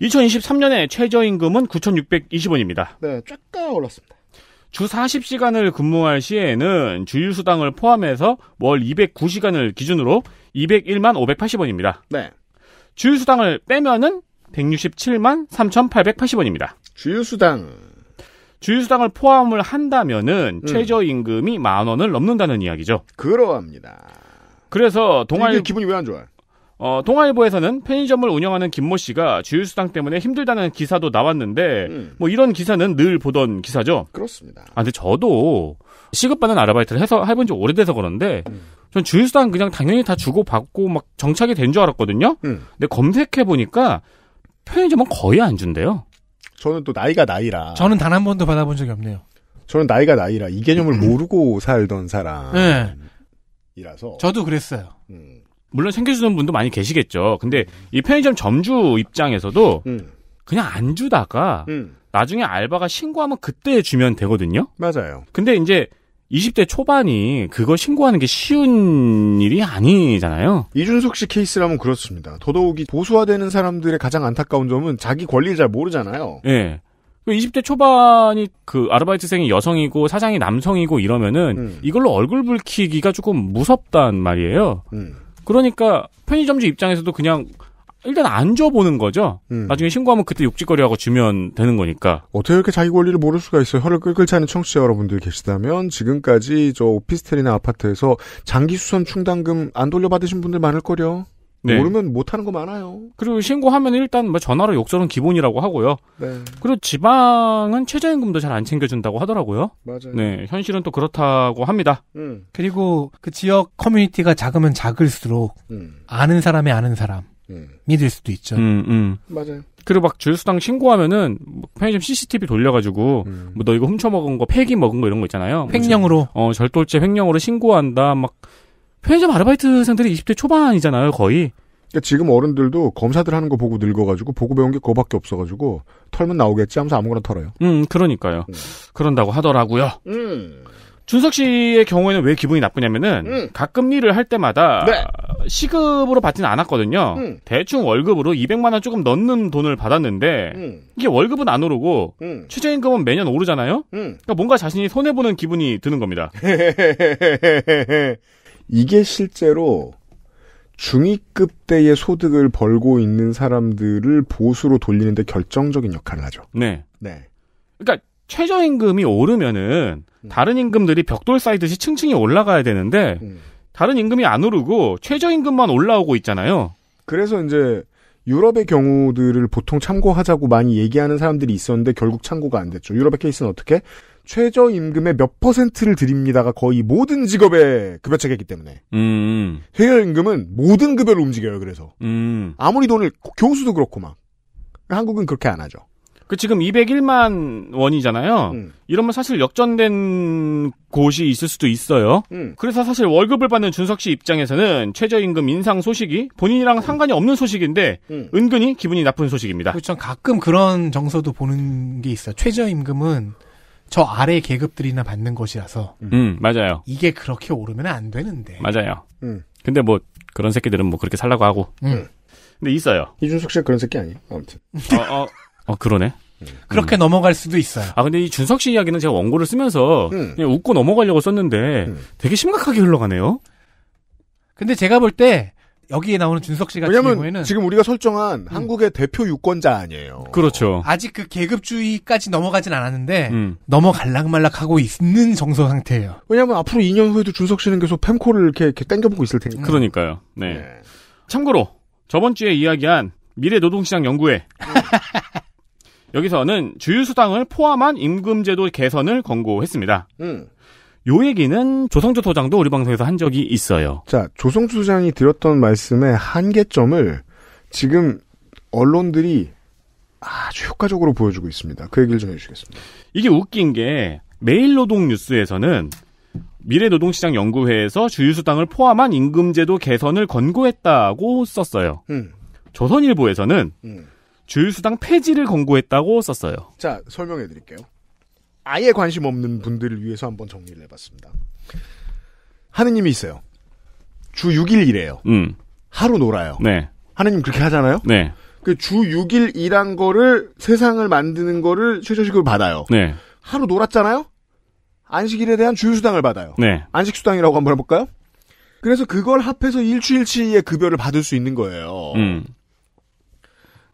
2023년에 최저임금은 9,620원입니다. 네, 쫙 올랐습니다. 주 40시간을 근무할 시에는 주휴수당을 포함해서 월 209시간을 기준으로 201만 580원입니다. 네. 주휴수당을 빼면은 167만 3,880원입니다. 주휴수당. 주휴수당을 포함을 한다면은 음. 최저임금이 만 원을 넘는다는 이야기죠. 그러합니다. 그래서 동아일 기분이 왜 안 좋아요? 어, 동아일보에서는 편의점을 운영하는 김모 씨가 주휴수당 때문에 힘들다는 기사도 나왔는데 음. 뭐 이런 기사는 늘 보던 기사죠. 그렇습니다. 아 근데 저도 시급받는 아르바이트를 해서 해본 지 오래돼서 그런데 음. 전 주휴수당 그냥 당연히 다 주고 받고 막 정착이 된 줄 알았거든요. 음. 근데 검색해 보니까 편의점은 거의 안 준대요. 저는 또 나이가 나이라. 저는 단 한 번도 받아본 적이 없네요. 저는 나이가 나이라 이 개념을 음. 모르고 살던 사람이라서. 네. 저도 그랬어요. 음. 물론 챙겨주는 분도 많이 계시겠죠. 근데 이 편의점 점주 입장에서도 음. 그냥 안 주다가 음. 나중에 알바가 신고하면 그때 주면 되거든요. 맞아요. 근데 이제 20대 초반이 그거 신고하는 게 쉬운 일이 아니잖아요. 이준석 씨 케이스라면 그렇습니다. 더더욱이 보수화되는 사람들의 가장 안타까운 점은 자기 권리를 잘 모르잖아요. 예. 네. 그 20대 초반이 그 아르바이트생이 여성이고 사장이 남성이고 이러면은 음. 이걸로 얼굴 붉히기가 조금 무섭단 말이에요. 음. 그러니까 편의점주 입장에서도 그냥 일단 안 줘보는 거죠. 음. 나중에 신고하면 그때 욕지거리하고 주면 되는 거니까. 어떻게 이렇게 자기 권리를 모를 수가 있어요? 혀를 끌끌 차는 청취자 여러분들이 계시다면 지금까지 저 오피스텔이나 아파트에서 장기 수선 충당금 안 돌려받으신 분들 많을 거요. 네. 모르면 못하는 거 많아요. 그리고 신고하면 일단 뭐 전화로 욕설은 기본이라고 하고요. 네. 그리고 지방은 최저임금도 잘 안 챙겨준다고 하더라고요. 맞아요. 네, 현실은 또 그렇다고 합니다. 음. 그리고 그 지역 커뮤니티가 작으면 작을수록 음. 아는 사람이 아는 사람. 음. 믿을 수도 있죠. 음, 음. 맞아요. 그리고 막 주유수당 신고하면은 뭐 편의점 CCTV 돌려가지고 음. 뭐너 이거 훔쳐 먹은 거 폐기 먹은 거 이런 거 있잖아요. 음. 횡령으로. 어 절도죄 횡령으로 신고한다. 막 편의점 아르바이트생들이 20대 초반이잖아요 거의. 그러니까 지금 어른들도 검사들 하는 거 보고 늙어가지고 보고 배운 게 그거밖에 없어가지고 털면 나오겠지 하면서 아무거나 털어요. 음 그러니까요. 음. 그런다고 하더라고요. 음. 준석 씨의 경우에는 왜 기분이 나쁘냐면은 음. 가끔 일을 할 때마다 네. 시급으로 받지는 않았거든요. 음. 대충 월급으로 200만 원 조금 넣는 돈을 받았는데 음. 이게 월급은 안 오르고 음. 최저임금은 매년 오르잖아요. 음. 그러니까 뭔가 자신이 손해 보는 기분이 드는 겁니다. 이게 실제로 중위급 때의 소득을 벌고 있는 사람들을 보수로 돌리는데 결정적인 역할을 하죠. 네. 네. 그러니까 최저임금이 오르면은 음. 다른 임금들이 벽돌 쌓이듯이 층층이 올라가야 되는데 음. 다른 임금이 안 오르고 최저임금만 올라오고 있잖아요. 그래서 이제 유럽의 경우들을 보통 참고하자고 많이 얘기하는 사람들이 있었는데 결국 참고가 안 됐죠. 유럽의 케이스는 어떻게? 최저임금의 몇 퍼센트를 드립니다가 거의 모든 직업에 급여체계이기 때문에. 음. 최저임금은 모든 급여를 움직여요, 그래서. 음. 아무리 돈을, 교수도 그렇고 막. 한국은 그렇게 안 하죠. 그 지금 201만 원이잖아요. 음. 이러면 사실 역전된 곳이 있을 수도 있어요. 음. 그래서 사실 월급을 받는 준석 씨 입장에서는 최저임금 인상 소식이 본인이랑 상관이 없는 소식인데 음. 은근히 기분이 나쁜 소식입니다. 그렇죠. 가끔 그런 정서도 보는 게 있어요. 최저임금은 저 아래 계급들이나 받는 것이라서. 음, 음 맞아요. 이게 그렇게 오르면 안 되는데. 맞아요. 음. 근데 뭐 그런 새끼들은 뭐 그렇게 살라고 하고. 음. 근데 있어요. 이준석 씨가 그런 새끼 아니에요? 아무튼. 어, 어. 어, 그러네. 그렇게 음. 넘어갈 수도 있어요. 아 근데 이 준석 씨 이야기는 제가 원고를 쓰면서 음. 그냥 웃고 넘어가려고 썼는데 음. 되게 심각하게 흘러가네요. 근데 제가 볼 때 여기에 나오는 준석 씨 같은 경우에는 지금 우리가 설정한 음. 한국의 대표 유권자 아니에요. 그렇죠. 아직 그 계급주의까지 넘어가진 않았는데 음. 넘어갈락말락하고 있는 정서 상태예요. 왜냐면 앞으로 2년 후에도 준석 씨는 계속 팬코를 이렇게, 이렇게 땡겨보고 있을 테니까. 그러니까요. 네. 네. 참고로 저번 주에 이야기한 미래노동시장 연구회 여기서는 주유수당을 포함한 임금제도 개선을 권고했습니다. 음. 요 얘기는 조성주 소장도 우리 방송에서 한 적이 있어요. 자, 조성주 소장이 드렸던 말씀의 한계점을 지금 언론들이 아주 효과적으로 보여주고 있습니다. 그 얘기를 좀 해주시겠습니다. 이게 웃긴 게 매일노동 뉴스에서는 미래노동시장연구회에서 주유수당을 포함한 임금제도 개선을 권고했다고 썼어요. 음. 조선일보에서는 음. 주일수당 폐지를 권고했다고 썼어요. 자, 설명해 드릴게요. 아예 관심 없는 분들을 위해서 한번 정리를 해봤습니다. 하느님이 있어요. 주 6일 일해요. 음. 하루 놀아요. 네. 하느님 그렇게 하잖아요. 네. 그 주 6일 일한 거를 세상을 만드는 거를 최저시급을 받아요. 네. 하루 놀았잖아요. 안식일에 대한 주휴수당을 받아요. 네. 안식수당이라고 한번 해볼까요? 그래서 그걸 합해서 일주일치의 급여를 받을 수 있는 거예요. 음.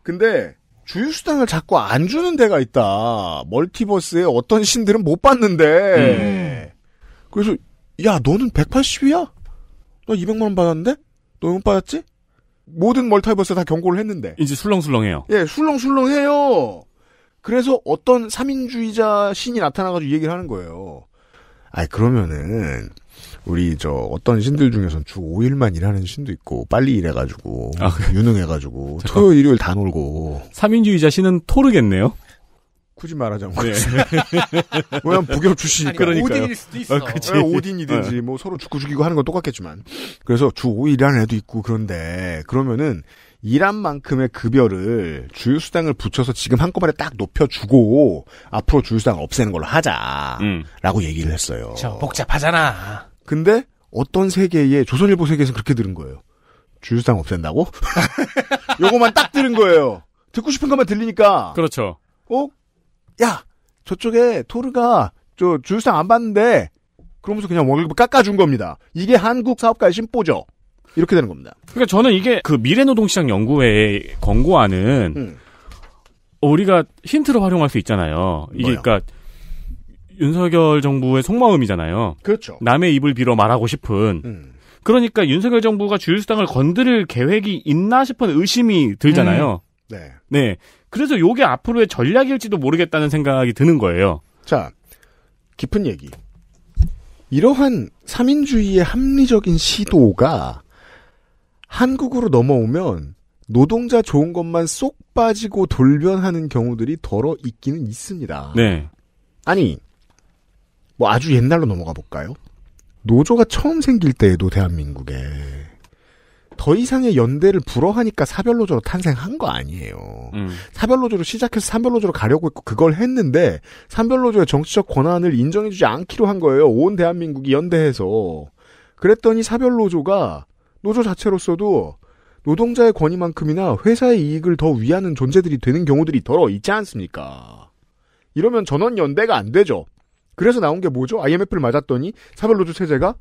근데 주유수당을 자꾸 안 주는 데가 있다. 멀티버스에 어떤 신들은 못봤는데 음. 그래서 야 너는 180이야? 너 200만 원 받았는데? 너못 받았지? 모든 멀티버스에 다 경고를 했는데. 이제 술렁술렁해요. 예, 술렁술렁해요. 그래서 어떤 삼인주의자 신이 나타나가지고 얘기를 하는 거예요. 아이 그러면은 우리 저 어떤 신들 중에선 주 5일만 일하는 신도 있고 빨리 일해가지고 아, 유능해가지고 토요일 일요일 다 놀고 3인주의자 신은 토르겠네요 굳이 말하자면 네. 왜냐면 북유럽 출신이니까 그러니까요. 오딘일 수도 있어 아, 그 오딘이든지 네. 뭐 서로 죽고 죽이고 하는 건 똑같겠지만 그래서 주 5일 일하는 애도 있고 그런데 그러면은 일한 만큼의 급여를 주휴수당을 붙여서 지금 한꺼번에 딱 높여주고 앞으로 주휴수당 없애는 걸로 하자라고 음. 얘기를 했어요. 복잡하잖아. 근데 어떤 세계에 조선일보 세계에서 그렇게 들은 거예요. 주유상 없앤다고? 요거만 딱 들은 거예요. 듣고 싶은 것만 들리니까. 그렇죠. 어? 야, 저쪽에 토르가 저 주유상 안 봤는데 그러면서 그냥 월급 깎아준 겁니다. 이게 한국 사업가의 심보죠. 이렇게 되는 겁니다. 그러니까 저는 이게 음. 그 미래노동시장 연구회에 권고하는 음. 우리가 힌트로 활용할 수 있잖아요. 이게 뭐요? 그러니까 윤석열 정부의 속마음이잖아요. 그렇죠. 남의 입을 빌어 말하고 싶은. 음. 그러니까 윤석열 정부가 주일수당을 건드릴 계획이 있나 싶은 의심이 들잖아요. 음. 네. 네. 그래서 요게 앞으로의 전략일지도 모르겠다는 생각이 드는 거예요. 자, 깊은 얘기. 이러한 삼인주의의 합리적인 시도가 한국으로 넘어오면 노동자 좋은 것만 쏙 빠지고 돌변하는 경우들이 더러 있기는 있습니다. 네. 아니, 뭐 아주 옛날로 넘어가 볼까요? 노조가 처음 생길 때에도 대한민국에 더 이상의 연대를 불허하니까 사별노조로 탄생한 거 아니에요. 음. 사별노조로 시작해서 삼별노조로 가려고 했고 그걸 했는데 삼별노조의 정치적 권한을 인정해주지 않기로 한 거예요. 온 대한민국이 연대해서 그랬더니 사별노조가 노조 자체로서도 노동자의 권위만큼이나 회사의 이익을 더 위하는 존재들이 되는 경우들이 더러 있지 않습니까? 이러면 전원 연대가 안 되죠. 그래서 나온 게 뭐죠? IMF를 맞았더니 사별노조 체제가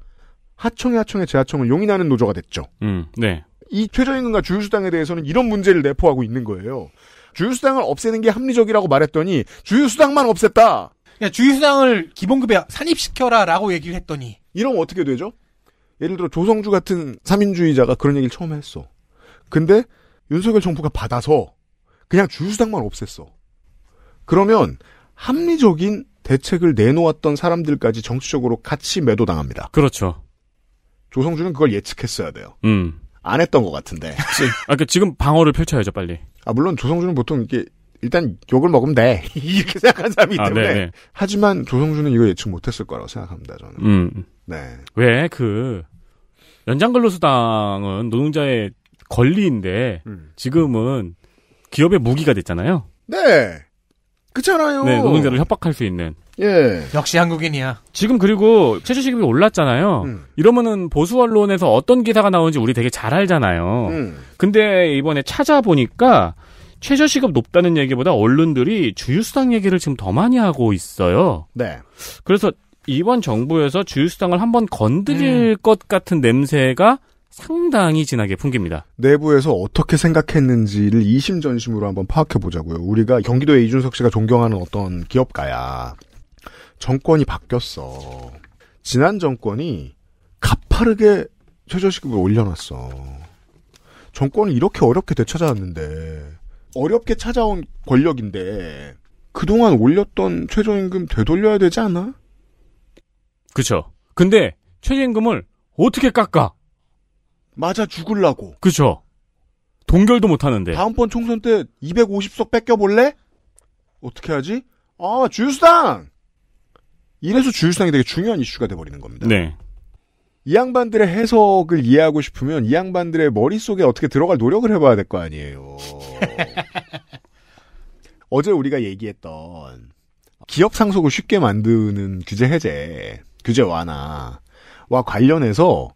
하청에 하청에 재하청을 용인하는 노조가 됐죠. 음, 네. 이 최저임금과 주휴수당에 대해서는 이런 문제를 내포하고 있는 거예요. 주휴수당을 없애는 게 합리적이라고 말했더니 주휴수당만 없앴다. 그 주휴수당을 기본급에 산입시켜라라고 얘기를 했더니 이러면 어떻게 되죠? 예를 들어 조성주 같은 삼인주의자가 그런 얘기를 처음에 했어. 근데 윤석열 정부가 받아서 그냥 주휴수당만 없앴어. 그러면 합리적인 대책을 내놓았던 사람들까지 정치적으로 같이 매도당합니다. 그렇죠. 조성주는 그걸 예측했어야 돼요. 음. 안 했던 것 같은데. 아, 그 지금 방어를 펼쳐야죠, 빨리. 아, 물론 조성주는 보통 이게 렇 일단 욕을 먹으면 돼. 이렇게 생각하는 사람이 있던데. 아, 네, 네. 하지만 조성주는 이거 예측 못했을 거라고 생각합니다, 저는. 음. 네. 왜그 연장근로수당은 노동자의 권리인데 음. 지금은 기업의 무기가 됐잖아요. 네. 그렇잖아요. 네, 노동자를 협박할 수 있는. 예. 역시 한국인이야. 지금 그리고 최저시급이 올랐잖아요. 음. 이러면은 보수 언론에서 어떤 기사가 나오는지 우리 되게 잘 알잖아요. 음. 근데 이번에 찾아보니까 최저시급 높다는 얘기보다 언론들이 주유수당 얘기를 지금 더 많이 하고 있어요. 네. 그래서 이번 정부에서 주유수당을 한번 건드릴 음. 것 같은 냄새가 상당히 진하게 풍깁니다. 내부에서 어떻게 생각했는지를 이심전심으로 한번 파악해 보자고요. 우리가 경기도의 이준석 씨가 존경하는 어떤 기업가야. 정권이 바뀌었어. 지난 정권이 가파르게 최저시급을 올려놨어. 정권이 이렇게 어렵게 되찾아왔는데 어렵게 찾아온 권력인데 그동안 올렸던 최저임금 되돌려야 되지 않아? 그쵸. 근데 최저임금을 어떻게 깎아? 맞아 죽을라고. 그쵸. 동결도 못 하는데. 다음번 총선 때 250석 뺏겨볼래? 어떻게 하지? 아, 주유수당! 이래서 주유수당이 되게 중요한 이슈가 돼버리는 겁니다. 네. 이 양반들의 해석을 이해하고 싶으면 이 양반들의 머릿속에 어떻게 들어갈 노력을 해봐야 될 거 아니에요. 어제 우리가 얘기했던 기업 상속을 쉽게 만드는 규제 해제, 규제 완화와 관련해서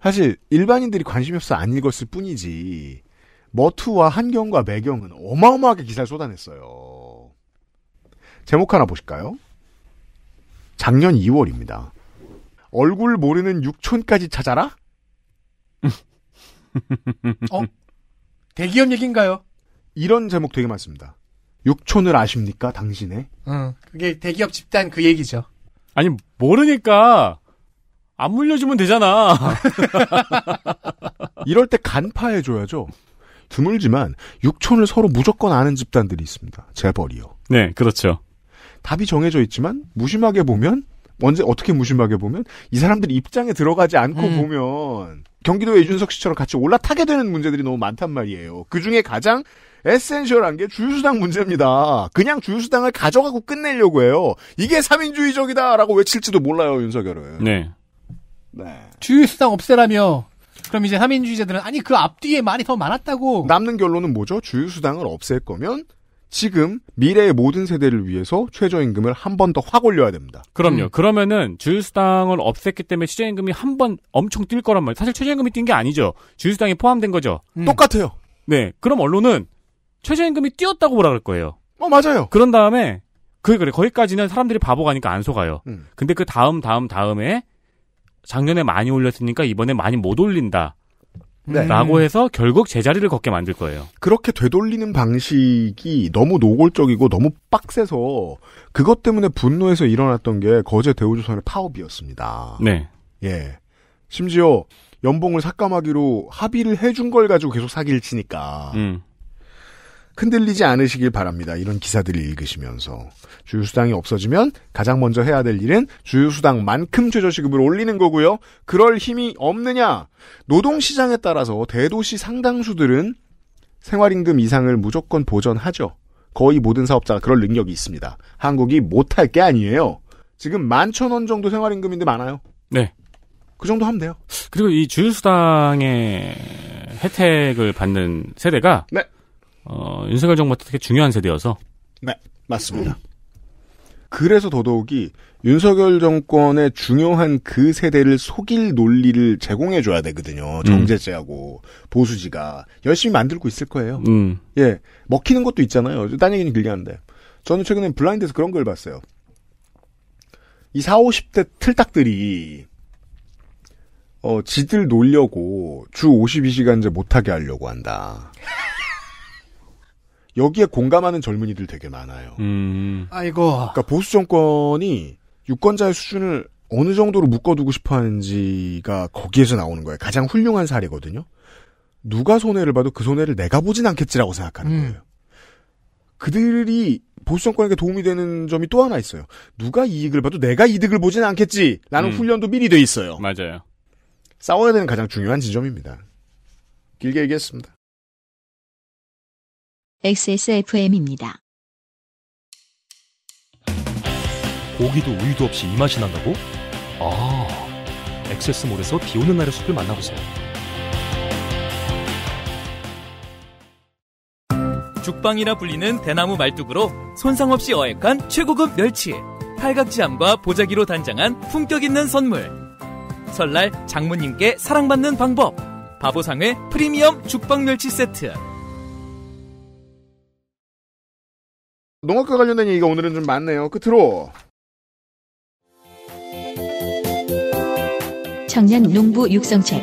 사실 일반인들이 관심이 없어 안 읽었을 뿐이지 머투와 한경과 매경은 어마어마하게 기사를 쏟아냈어요. 제목 하나 보실까요? 작년 2월입니다. 얼굴 모르는 육촌까지 찾아라? 어? 대기업 얘기인가요? 이런 제목 되게 많습니다. 육촌을 아십니까? 당신의? 응. 그게 대기업 집단 그 얘기죠. 아니, 모르니까 안 물려주면 되잖아. 이럴 때 간파해줘야죠. 드물지만 육촌을 서로 무조건 아는 집단들이 있습니다. 재벌이요. 네, 그렇죠. 답이 정해져 있지만 무심하게 보면 언제 어떻게 무심하게 보면 이 사람들 입장에 들어가지 않고 음. 보면 경기도의 이준석 씨처럼 같이 올라타게 되는 문제들이 너무 많단 말이에요. 그 중에 가장 에센셜한 게 주유수당 문제입니다. 그냥 주유수당을 가져가고 끝내려고 해요. 이게 3인주의적이다라고 외칠지도 몰라요, 윤석열은. 네. 네. 주유수당 없애라며 그럼 이제 3인주의자들은 아니 그 앞뒤에 말이 더 많았다고. 남는 결론은 뭐죠? 주유수당을 없앨 거면 지금 미래의 모든 세대를 위해서 최저임금을 한 번 더 확 올려야 됩니다. 그럼요. 음. 그러면은 주유수당을 없앴기 때문에 최저임금이 한 번 엄청 뛸 거란 말이에요. 사실 최저임금이 뛴 게 아니죠. 주유수당이 포함된 거죠. 음. 똑같아요. 네. 그럼 언론은 최저임금이 뛰었다고 뭐라 그럴 거예요. 어, 맞아요. 그런 다음에 그 그래 거기까지는 사람들이 바보 가니까 안 속아요. 음. 근데 그 다음 다음 다음에 작년에 많이 올렸으니까 이번에 많이 못 올린다. 네. 라고 해서 결국 제자리를 걷게 만들 거예요. 그렇게 되돌리는 방식이 너무 노골적이고 너무 빡세서 그것 때문에 분노해서 일어났던 게 거제 대우조선의 파업이었습니다. 네. 예. 심지어 연봉을 삭감하기로 합의를 해준 걸 가지고 계속 사기를 치니까. 음. 흔들리지 않으시길 바랍니다. 이런 기사들을 읽으시면서 주휴수당이 없어지면 가장 먼저 해야 될 일은 주휴수당만큼 최저시급을 올리는 거고요. 그럴 힘이 없느냐? 노동시장에 따라서 대도시 상당수들은 생활임금 이상을 무조건 보전하죠. 거의 모든 사업자가 그럴 능력이 있습니다. 한국이 못할 게 아니에요. 지금 만천 원 정도 생활임금인데 많아요. 네. 그 정도 하면 돼요. 그리고 이 주휴수당의 혜택을 받는 세대가 네. 어, 윤석열 정부한테 되게 중요한 세대여서. 네, 맞습니다. 그래서 더더욱이 윤석열 정권의 중요한 그 세대를 속일 논리를 제공해줘야 되거든요. 음. 정제제하고 음. 보수지가 열심히 만들고 있을 거예요. 음. 예, 먹히는 것도 있잖아요. 딴 얘기는 길게 하는데 저는 최근에 블라인드에서 그런 걸 봤어요. 이 40, 50대 틀딱들이 어, 지들 놀려고 주 52시간제 못하게 하려고 한다. 여기에 공감하는 젊은이들 되게 많아요. 음. 아이고. 그러니까 보수 정권이 유권자의 수준을 어느 정도로 묶어두고 싶어 하는지가 거기에서 나오는 거예요. 가장 훌륭한 사례거든요. 누가 손해를 봐도 그 손해를 내가 보진 않겠지라고 생각하는 음. 거예요. 그들이 보수 정권에게 도움이 되는 점이 또 하나 있어요. 누가 이익을 봐도 내가 이득을 보진 않겠지라는 음. 훈련도 미리 돼 있어요. 맞아요. 싸워야 되는 가장 중요한 지점입니다. 길게 얘기했습니다. XSFM입니다. 고기도 우유도 없이 이 맛이 난다고? 아, 엑세스몰에서 비 오는 날의 숲을 만나보세요. 죽방이라 불리는 대나무 말뚝으로 손상 없이 어획한 최고급 멸치, 팔각지암과 보자기로 단장한 품격 있는 선물. 설날 장모님께 사랑받는 방법, 바보상의 프리미엄 죽방 멸치 세트. 농업과 관련된 얘기가 오늘은 좀 많네요. 끝으로 청년 농부 육성책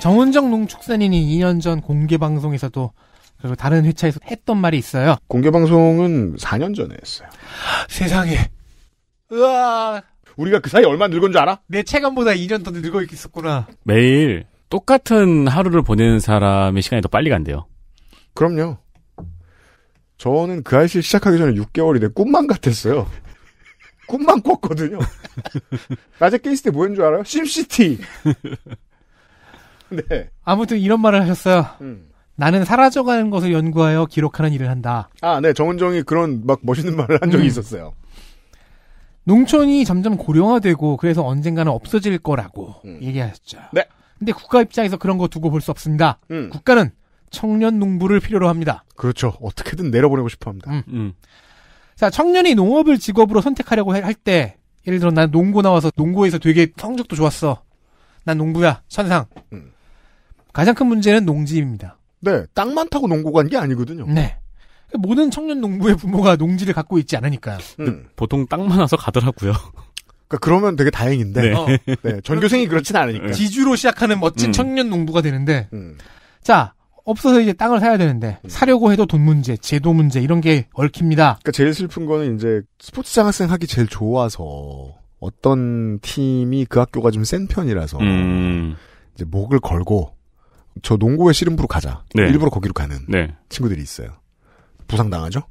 정은정 농축산인이 2년 전 공개 방송에서도 그리고 다른 회차에서 했던 말이 있어요. 공개 방송은 4년 전에 했어요. 세상에. 으아. 우리가 그 사이 얼마 늙은 줄 알아? 내 체감보다 2년 더 늙어 있었구나. 매일 똑같은 하루를 보내는 사람의 시간이 더 빨리 간대요. 그럼요. 저는 그 아이씨 시작하기 전에 6개월이 내 꿈만 같았어요. 꿈만 꿨거든요. 낮에 깨있을 때뭐였는줄 알아요? 심시티. 네. 아무튼 이런 말을 하셨어요. 음. 나는 사라져가는 것을 연구하여 기록하는 일을 한다. 아, 네. 정은정이 그런 막 멋있는 말을 한 적이 음. 있었어요. 농촌이 점점 고령화되고 그래서 언젠가는 없어질 거라고 음. 얘기하셨죠. 네. 근데 국가 입장에서 그런 거 두고 볼 수 없습니다. 음. 국가는 청년 농부를 필요로 합니다. 그렇죠. 어떻게든 내려보내고 싶어 합니다. 음. 음. 자, 청년이 농업을 직업으로 선택하려고 할 때, 예를 들어 난농구 나와서 농구에서 되게 성적도 좋았어. 난 농부야. 천상. 음. 가장 큰 문제는 농지입니다. 네. 땅많다고 농고 간 게 아니거든요. 네. 모든 청년 농부의 부모가 농지를 갖고 있지 않으니까요. 음. 보통 땅많아서 가더라고요. 그러니까 그러면 되게 다행인데. 네. 어. 네. 전교생이 그렇진 않으니까. 네. 지주로 시작하는 멋진 음. 청년 농부가 되는데. 음. 자, 없어서 이제 땅을 사야 되는데 음. 사려고 해도 돈 문제, 제도 문제 이런 게 얽힙니다. 그러니까 제일 슬픈 거는 이제 스포츠 장학생 하기 제일 좋아서 어떤 팀이 그 학교가 좀 센 편이라서 음. 이제 목을 걸고 저 농구의 씨름부로 가자. 네. 일부러 거기로 가는 네. 친구들이 있어요. 부상 당하죠?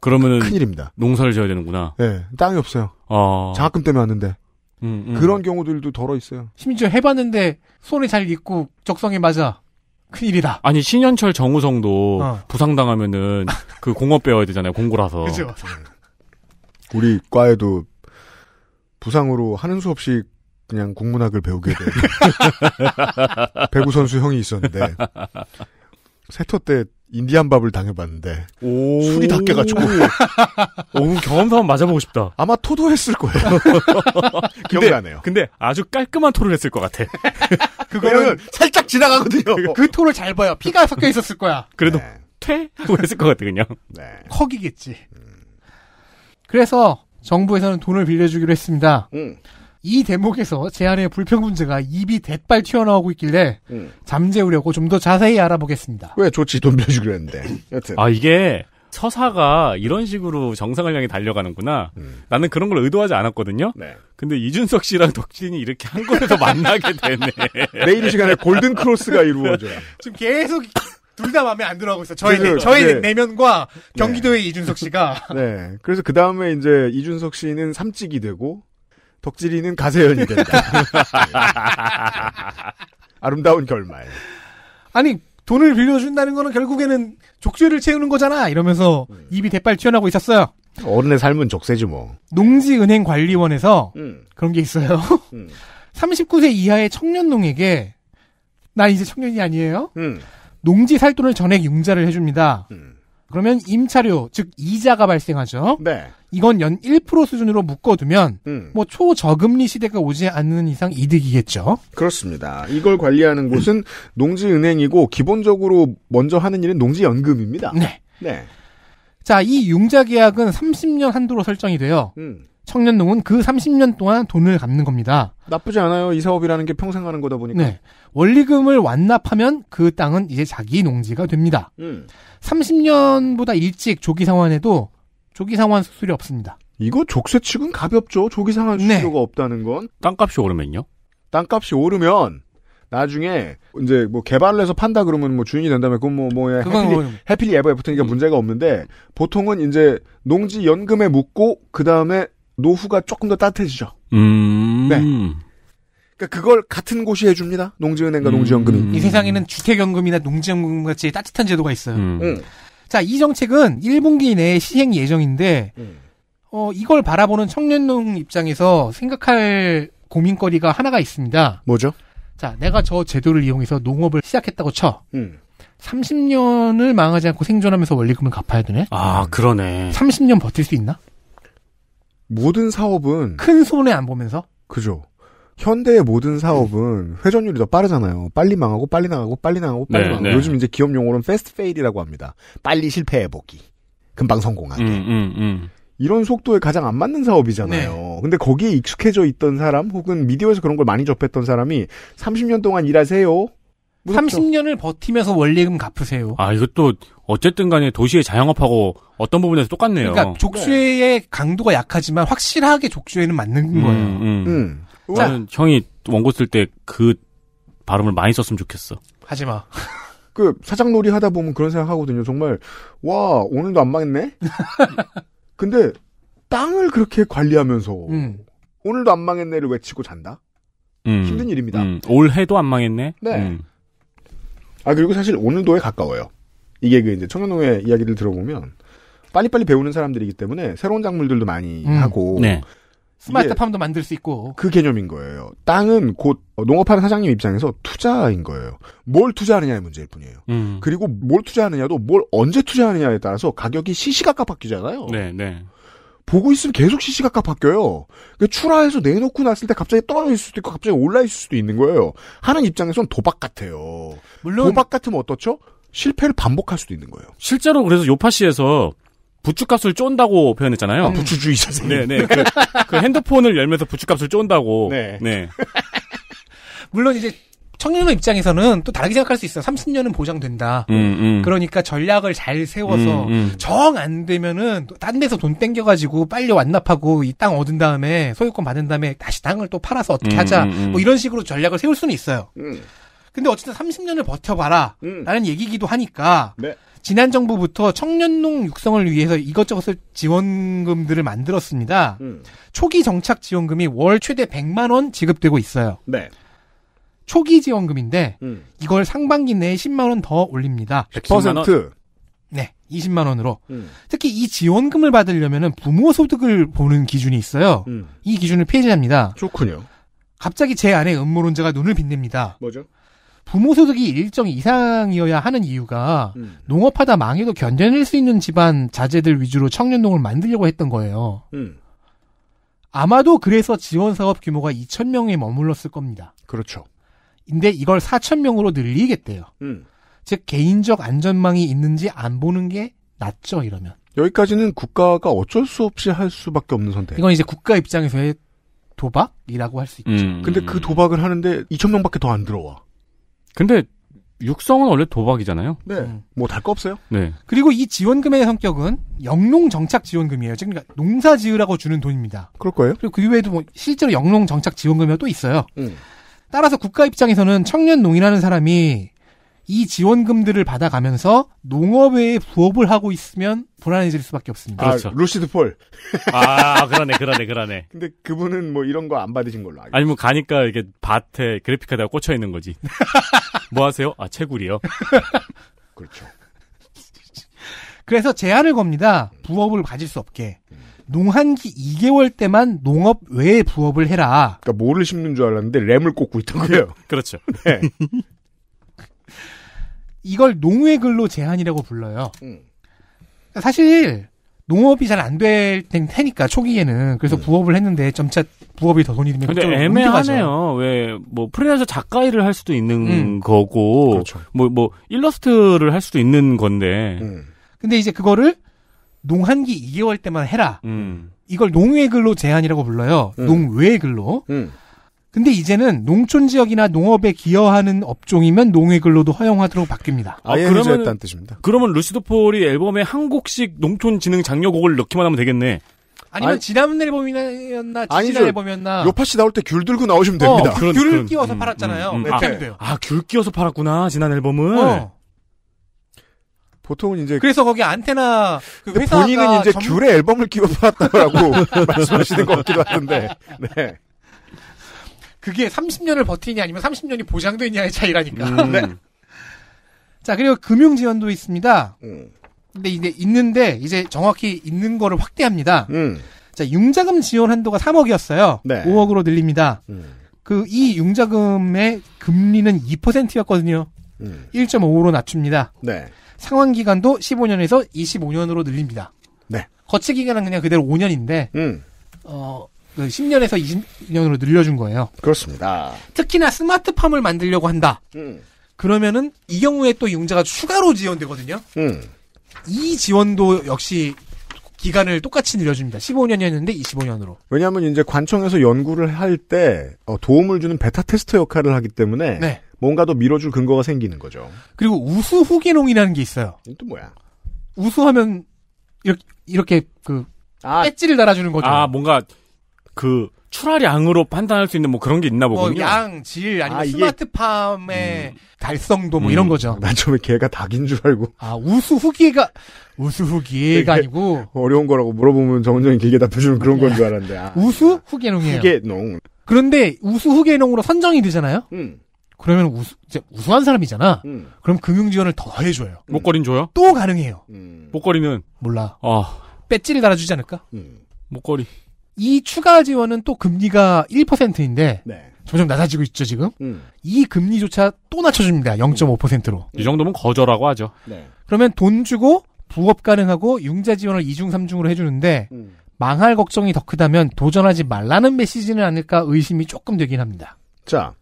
그러면 큰일입니다. 농사를 지어야 되는구나. 네, 땅이 없어요. 어... 장학금 때문에 왔는데. 음, 음. 그런 경우들도 덜어 있어요. 심지어 해봤는데 손에 잘 익고 적성에 맞아. 큰일이다. 아니 신현철 정우성도 어. 부상당하면은 그 공업 배워야 되잖아요. 공고라서. 그죠. 어. 우리 과에도 부상으로 하는 수 없이 그냥 국문학을 배우게 된 배구 선수 형이 있었는데 세터 때 인디안 밥을 당해봤는데 술이 다 깨가지고 오 어, 경험도 한번 맞아보고 싶다. 아마 토도 했을 거예요. 기억나네요. 근데 아주 깔끔한 토를 했을 것 같아. 그거는 살짝 지나가거든요. 그 토를 잘 봐요. 피가 섞여 있었을 거야. 그래도 네. 퇴하 뭐 했을 것 같아 그냥. 네. 컥이겠지. 음. 그래서 정부에서는 돈을 빌려주기로 했습니다. 음. 이 대목에서 제안의 불평 문제가 입이 대빨 튀어나오고 있길래 음. 잠재우려고 좀 더 자세히 알아보겠습니다. 왜 좋지 돈 빌려주기로 했는데. 여튼. 아 이게 서사가 이런 식으로 정상을 향해 달려가는구나. 음. 나는 그런 걸 의도하지 않았거든요. 네. 근데 이준석 씨랑 덕진이 이렇게 한 곳에서 만나게 되네. 내일 이 시간에 골든 크로스가 이루어져요. 지금 계속 둘 다 마음에 안 들어하고 있어. 저희 그래서, 저희 네. 내면과 네. 경기도의 네. 이준석 씨가. 네. 그래서 그 다음에 이제 이준석 씨는 삼찍이 되고 덕질이는 가세연이 된다. 아름다운 결말. 아니 돈을 빌려준다는 거는 결국에는 족쇄를 채우는 거잖아 이러면서 음. 입이 대빨 튀어나오고 있었어요. 어른의 삶은 적세지 뭐. 농지은행관리원에서 음. 그런 게 있어요. 음. 39세 이하의 청년농에게 나 이제 청년이 아니에요. 음. 농지 살 돈을 전액 융자를 해줍니다. 음. 그러면 임차료, 즉 이자가 발생하죠. 네. 이건 연 1% 수준으로 묶어두면 음. 뭐 초저금리 시대가 오지 않는 이상 이득이겠죠. 그렇습니다. 이걸 관리하는 곳은 음. 농지은행이고 기본적으로 먼저 하는 일은 농지연금입니다. 네. 네. 자, 이 융자 계약은 30년 한도로 설정이 돼요. 음. 청년농은 그 30년 동안 돈을 갚는 겁니다. 나쁘지 않아요. 이 사업이라는 게 평생 하는 거다 보니까. 네. 원리금을 완납하면 그 땅은 이제 자기 농지가 됩니다. 음. 30년보다 일찍 조기 상환해도 조기 상환 수수료 없습니다. 이거 족쇄 측은 가볍죠. 조기 상환 네. 수수료가 네. 없다는 건. 땅값이 오르면요? 땅값이 오르면 나중에 이제 뭐 개발을 해서 판다 그러면 뭐 주인이 된다면 그건 뭐뭐 뭐 해필리 뭐... 해필리 에버에 붙으니까 음. 문제가 없는데 보통은 이제 농지 연금에 묻고 그 다음에 노후가 조금 더 따뜻해지죠. 음. 네. 그러니까 그걸 같은 곳이 해줍니다. 농지은행과 음. 농지연금이. 음. 이 세상에는 주택연금이나 농지연금 같이 따뜻한 제도가 있어요. 음. 음. 자, 이 정책은 1분기 내에 시행 예정인데, 음. 어, 이걸 바라보는 청년농 입장에서 생각할 고민거리가 하나가 있습니다. 뭐죠? 자, 내가 저 제도를 이용해서 농업을 시작했다고 쳐. 30년을 망하지 않고 생존하면서 원리금을 갚아야 되네? 아, 그러네. 30년 버틸 수 있나? 모든 사업은 큰 손해 안 보면서 그죠. 현대의 모든 사업은 음. 회전율이 더 빠르잖아요. 빨리 망하고 빨리 나가고 빨리 나가고 빨리 네, 망하고 네. 요즘 이제 기업 용어로는 패스트 페일이라고 합니다. 빨리 실패해보기. 금방 성공하기. 음, 음, 음. 이런 속도에 가장 안 맞는 사업이잖아요. 네. 근데 거기에 익숙해져 있던 사람 혹은 미디어에서 그런 걸 많이 접했던 사람이 30년 동안 일하세요. 그렇죠. 30년을 버티면서 원리금 갚으세요. 아, 이것도 어쨌든 간에 도시의 자영업하고 어떤 부분에서 똑같네요. 그러니까 족쇄의 네. 강도가 약하지만 확실하게 족쇄는 맞는 음, 거예요. 음. 음. 나는 자, 형이 원고 쓸 때 그 발음을 많이 썼으면 좋겠어. 하지 마. 그 사장놀이 하다 보면 그런 생각하거든요. 정말 와 오늘도 안 망했네. 근데 땅을 그렇게 관리하면서 음. 오늘도 안 망했네를 외치고 잔다. 음. 힘든 일입니다. 음. 올해도 안 망했네. 네. 음. 아 그리고 사실 오늘도에 가까워요. 이게 그 이제 청년농의 이야기를 들어보면 빨리빨리 배우는 사람들이기 때문에 새로운 작물들도 많이 음, 하고 네. 스마트팜도 만들 수 있고 그 개념인 거예요. 땅은 곧 농업하는 사장님 입장에서 투자인 거예요. 뭘 투자하느냐의 문제일 뿐이에요. 음. 그리고 뭘 투자하느냐도 뭘 언제 투자하느냐에 따라서 가격이 시시각각 바뀌잖아요. 네, 네. 보고 있으면 계속 시시각각 바뀌어요. 그러니까 출하해서 내놓고 났을 때 갑자기 떨어질 수도 있고 갑자기 올라있을 수도 있는 거예요. 하는 입장에선 도박 같아요. 물론 도박 같으면 어떻죠? 실패를 반복할 수도 있는 거예요. 실제로 그래서 요파 시에서 부추값을 쫀다고 표현했잖아요. 아, 부추주의 선생님. 네네. 네. 그, 그, 핸드폰을 열면서 부추값을 쫀다고. 네. 네. 물론 이제 청년의 입장에서는 또 다르게 생각할 수 있어요. 30년은 보장된다. 음, 음. 그러니까 전략을 잘 세워서 음, 음. 정안 되면은 딴 데서 돈 땡겨가지고 빨리 완납하고 이 땅 얻은 다음에 소유권 받은 다음에 다시 땅을 또 팔아서 어떻게 음, 하자. 음, 뭐 이런 식으로 전략을 세울 수는 있어요. 근데 어쨌든 30년을 버텨봐라. 라는 얘기기도 하니까. 네. 지난 정부부터 청년농 육성을 위해서 이것저것을 지원금들을 만들었습니다. 초기 정착 지원금이 월 최대 100만 원 지급되고 있어요. 네. 초기 지원금인데 음. 이걸 상반기 내에 10만 원 더 올립니다. 100%. 네, 20만 원으로. 음. 특히 이 지원금을 받으려면 부모 소득을 보는 기준이 있어요. 음. 이 기준을 폐지합니다. 좋군요. 갑자기 제 아내 음모론자가 눈을 빛냅니다. 뭐죠? 부모 소득이 일정 이상이어야 하는 이유가 음. 농업하다 망해도 견뎌낼 수 있는 집안 자재들 위주로 청년농을 만들려고 했던 거예요. 음. 아마도 그래서 지원 사업 규모가 2천 명에 머물렀을 겁니다. 그렇죠. 근데 이걸 4천 명으로 늘리겠대요. 음. 즉 개인적 안전망이 있는지 안 보는 게 낫죠 이러면. 여기까지는 국가가 어쩔 수 없이 할 수밖에 없는 선택. 이건 이제 국가 입장에서의 도박이라고 할 수 있죠. 음. 근데 그 도박을 하는데 2천 명밖에 더 안 들어와. 근데 육성은 원래 도박이잖아요. 네. 음. 뭐달 거 없어요. 네. 그리고 이 지원금의 성격은 영농 정착 지원금이에요. 즉 그러니까 농사 지으라고 주는 돈입니다. 그럴 거예요. 그리고 그 외에도 뭐 실제로 영농 정착 지원금이 또 있어요. 음. 따라서 국가 입장에서는 청년 농이라는 사람이 이 지원금들을 받아가면서 농업에 부업을 하고 있으면 불안해질 수밖에 없습니다. 아, 그렇죠. 루시드 폴. 아, 그러네, 그러네, 그러네. 근데 그분은 뭐 이런 거 안 받으신 걸로 알고. 아니, 뭐 가니까 이게 밭에 그래픽카드가 꽂혀 있는 거지. 뭐 하세요? 아, 채굴이요. 그렇죠. 그래서 제안을 겁니다. 부업을 가질 수 없게. 농한기 2개월 때만 농업 외에 부업을 해라. 그러니까 뭐를 심는 줄 알았는데 램을 꽂고 있던거예요 그렇죠. 네. 이걸 농외 근로 제한이라고 불러요. 음. 사실 농업이 잘 안 될 테니까 초기에는 그래서 음. 부업을 했는데 점차 부업이 더 돈이 되면 근데 애매하네요. 왜뭐 프리랜서 작가 일을 할 수도 있는 음. 거고 뭐뭐 그렇죠. 뭐, 뭐 일러스트를 할 수도 있는 건데. 음. 근데 이제 그거를 농한기 2개월 때만 해라. 음. 이걸 농외 근로 제한이라고 불러요. 음. 농외 근로. 음. 근데 이제는 농촌 지역이나 농업에 기여하는 업종이면 농외 근로도 허용하도록 바뀝니다. 아, 아 예, 그러면 뜻입니다. 그러면 루시드 폴이 앨범에 한 곡씩 농촌 지능 장려곡을 넣기만 하면 되겠네. 아니면 아니, 지난 앨범이나 지난 앨범이었나 요파 씨 나올 때 귤 들고 나오시면 됩니다. 어, 그런, 귤을 그런, 끼워서 음, 팔았잖아요. 음, 음, 아, 아, 귤 끼워서 팔았구나 지난 앨범은. 어. 보통은 이제 그래서 거기 안테나 그 회사가 본인은 이제 점... 귤의 앨범을 끼워 팔았다고 말씀하시는 것 같기도 하던데. 네. 그게 30년을 버티냐 아니면 30년이 보장되냐의 차이라니까. 음. 네. 자 그리고 금융 지원도 있습니다. 음. 근데 이제 있는데 이제 정확히 있는 거를 확대합니다. 음. 자 융자금 지원 한도가 3억이었어요. 네. 5억으로 늘립니다. 음. 그이 융자금의 금리는 2%였거든요. 1.5로 음. 낮춥니다. 네. 상환 기간도 15년에서 25년으로 늘립니다. 네. 거치 기간은 그냥 그대로 5년인데 음. 어, 10년에서 그 20년으로 늘려준 거예요. 그렇습니다. 특히나 스마트팜을 만들려고 한다. 음. 그러면은 이 경우에 또 융자가 추가로 지원되거든요. 음. 이 지원도 역시 기간을 똑같이 늘려줍니다. 15년이었는데 25년으로. 왜냐하면 이제 관청에서 연구를 할때 어, 도움을 주는 베타 테스터 역할을 하기 때문에 네. 뭔가 더 밀어줄 근거가 생기는 거죠. 그리고 우수 후기농이라는 게 있어요. 또 뭐야? 우수하면 이렇게 이렇게 그 아, 배지를 달아주는 거죠. 아 뭔가 그 출하량으로 판단할 수 있는 뭐 그런 게 있나 뭐 보군요. 어, 양, 질 아니면 아, 스마트팜의 음. 달성도 뭐 음. 이런 거죠. 난 처음에 걔가 닭인 줄 알고. 아 우수 후기가 우수 후기가 아니고 어려운 거라고 물어보면 정원정이 길게 답해주는 그런 건 줄 알았는데. 아. 우수 후계농이에요. 후계농. 그런데 우수 후계농으로 선정이 되잖아요. 음. 그러면 우수, 이제 우수한 사람이잖아. 음. 그럼 금융 지원을 더 해줘요. 음. 목걸이는 줘요? 또 가능해요. 음. 목걸이는 몰라. 아 배지를 달아주지 않을까? 음. 목걸이. 이 추가 지원은 또 금리가 1%인데 네. 점점 낮아지고 있죠 지금. 음. 이 금리조차 또 낮춰줍니다. 0.5%로. 이 정도면 거저라고 하죠. 네. 그러면 돈 주고 부업 가능하고 융자 지원을 2중 3중으로 해주는데 음. 망할 걱정이 더 크다면 도전하지 말라는 메시지는 아닐까 의심이 조금 되긴 합니다. 자,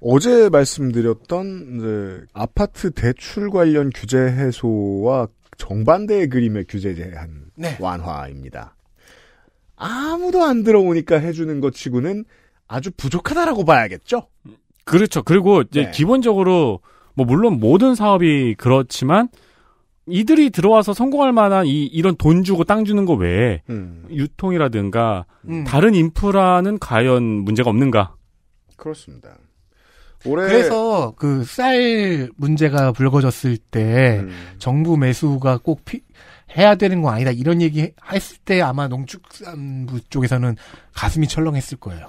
어제 말씀드렸던 이제 아파트 대출 관련 규제 해소와 정반대의 그림의 규제 제한 네. 완화입니다. 아무도 안 들어오니까 해주는 것 치고는 아주 부족하다라고 봐야겠죠? 그렇죠. 그리고 이제 네. 기본적으로 뭐 물론 모든 사업이 그렇지만 이들이 들어와서 성공할 만한 이 이런 돈 주고 땅 주는 거 외에 음. 유통이라든가 음. 다른 인프라는 과연 문제가 없는가? 그렇습니다. 올해... 그래서 그 쌀 문제가 불거졌을 때 음. 정부 매수가 꼭 피, 해야 되는 거 아니다 이런 얘기 했을 때 아마 농축산부 쪽에서는 가슴이 철렁했을 거예요.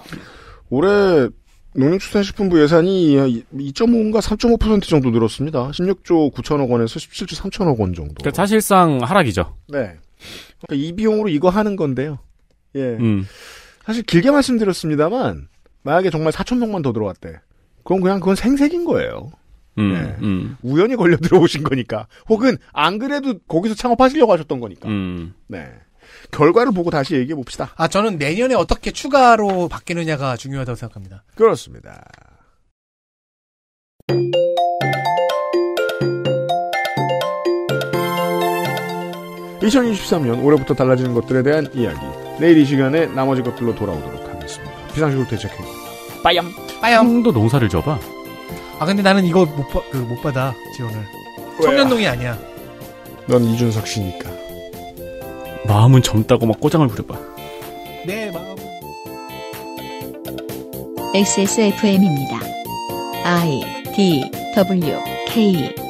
올해 농축산식품부 예산이 2.5인가 3.5% 정도 늘었습니다. 16조 9천억 원에서 17조 3천억 원 정도. 그러니까 사실상 하락이죠. 네. 그러니까 이 비용으로 이거 하는 건데요. 예. 음. 사실 길게 말씀드렸습니다만 만약에 정말 4천 명만 더 들어왔대. 그럼 그냥 그건 생색인 거예요. 음, 네. 음. 우연히 걸려 들어오신 거니까. 혹은 안 그래도 거기서 창업하시려고 하셨던 거니까. 음. 네. 결과를 보고 다시 얘기해 봅시다. 아, 저는 내년에 어떻게 추가로 바뀌느냐가 중요하다고 생각합니다. 그렇습니다. (2023년) 올해부터 달라지는 것들에 대한 이야기 내일 이 시간에 나머지 것들로 돌아오도록 하겠습니다 비상식으로 대책해 빠염 빠염도 농사를 줘봐 아 근데 나는 이거 못, 바, 그, 못 받아 지원을. 왜? 청년동이 아니야. 넌 이준석 씨니까. 마음은 젊다고 막 꼬장을 부려봐. 내 마음. XSFM입니다. I D W K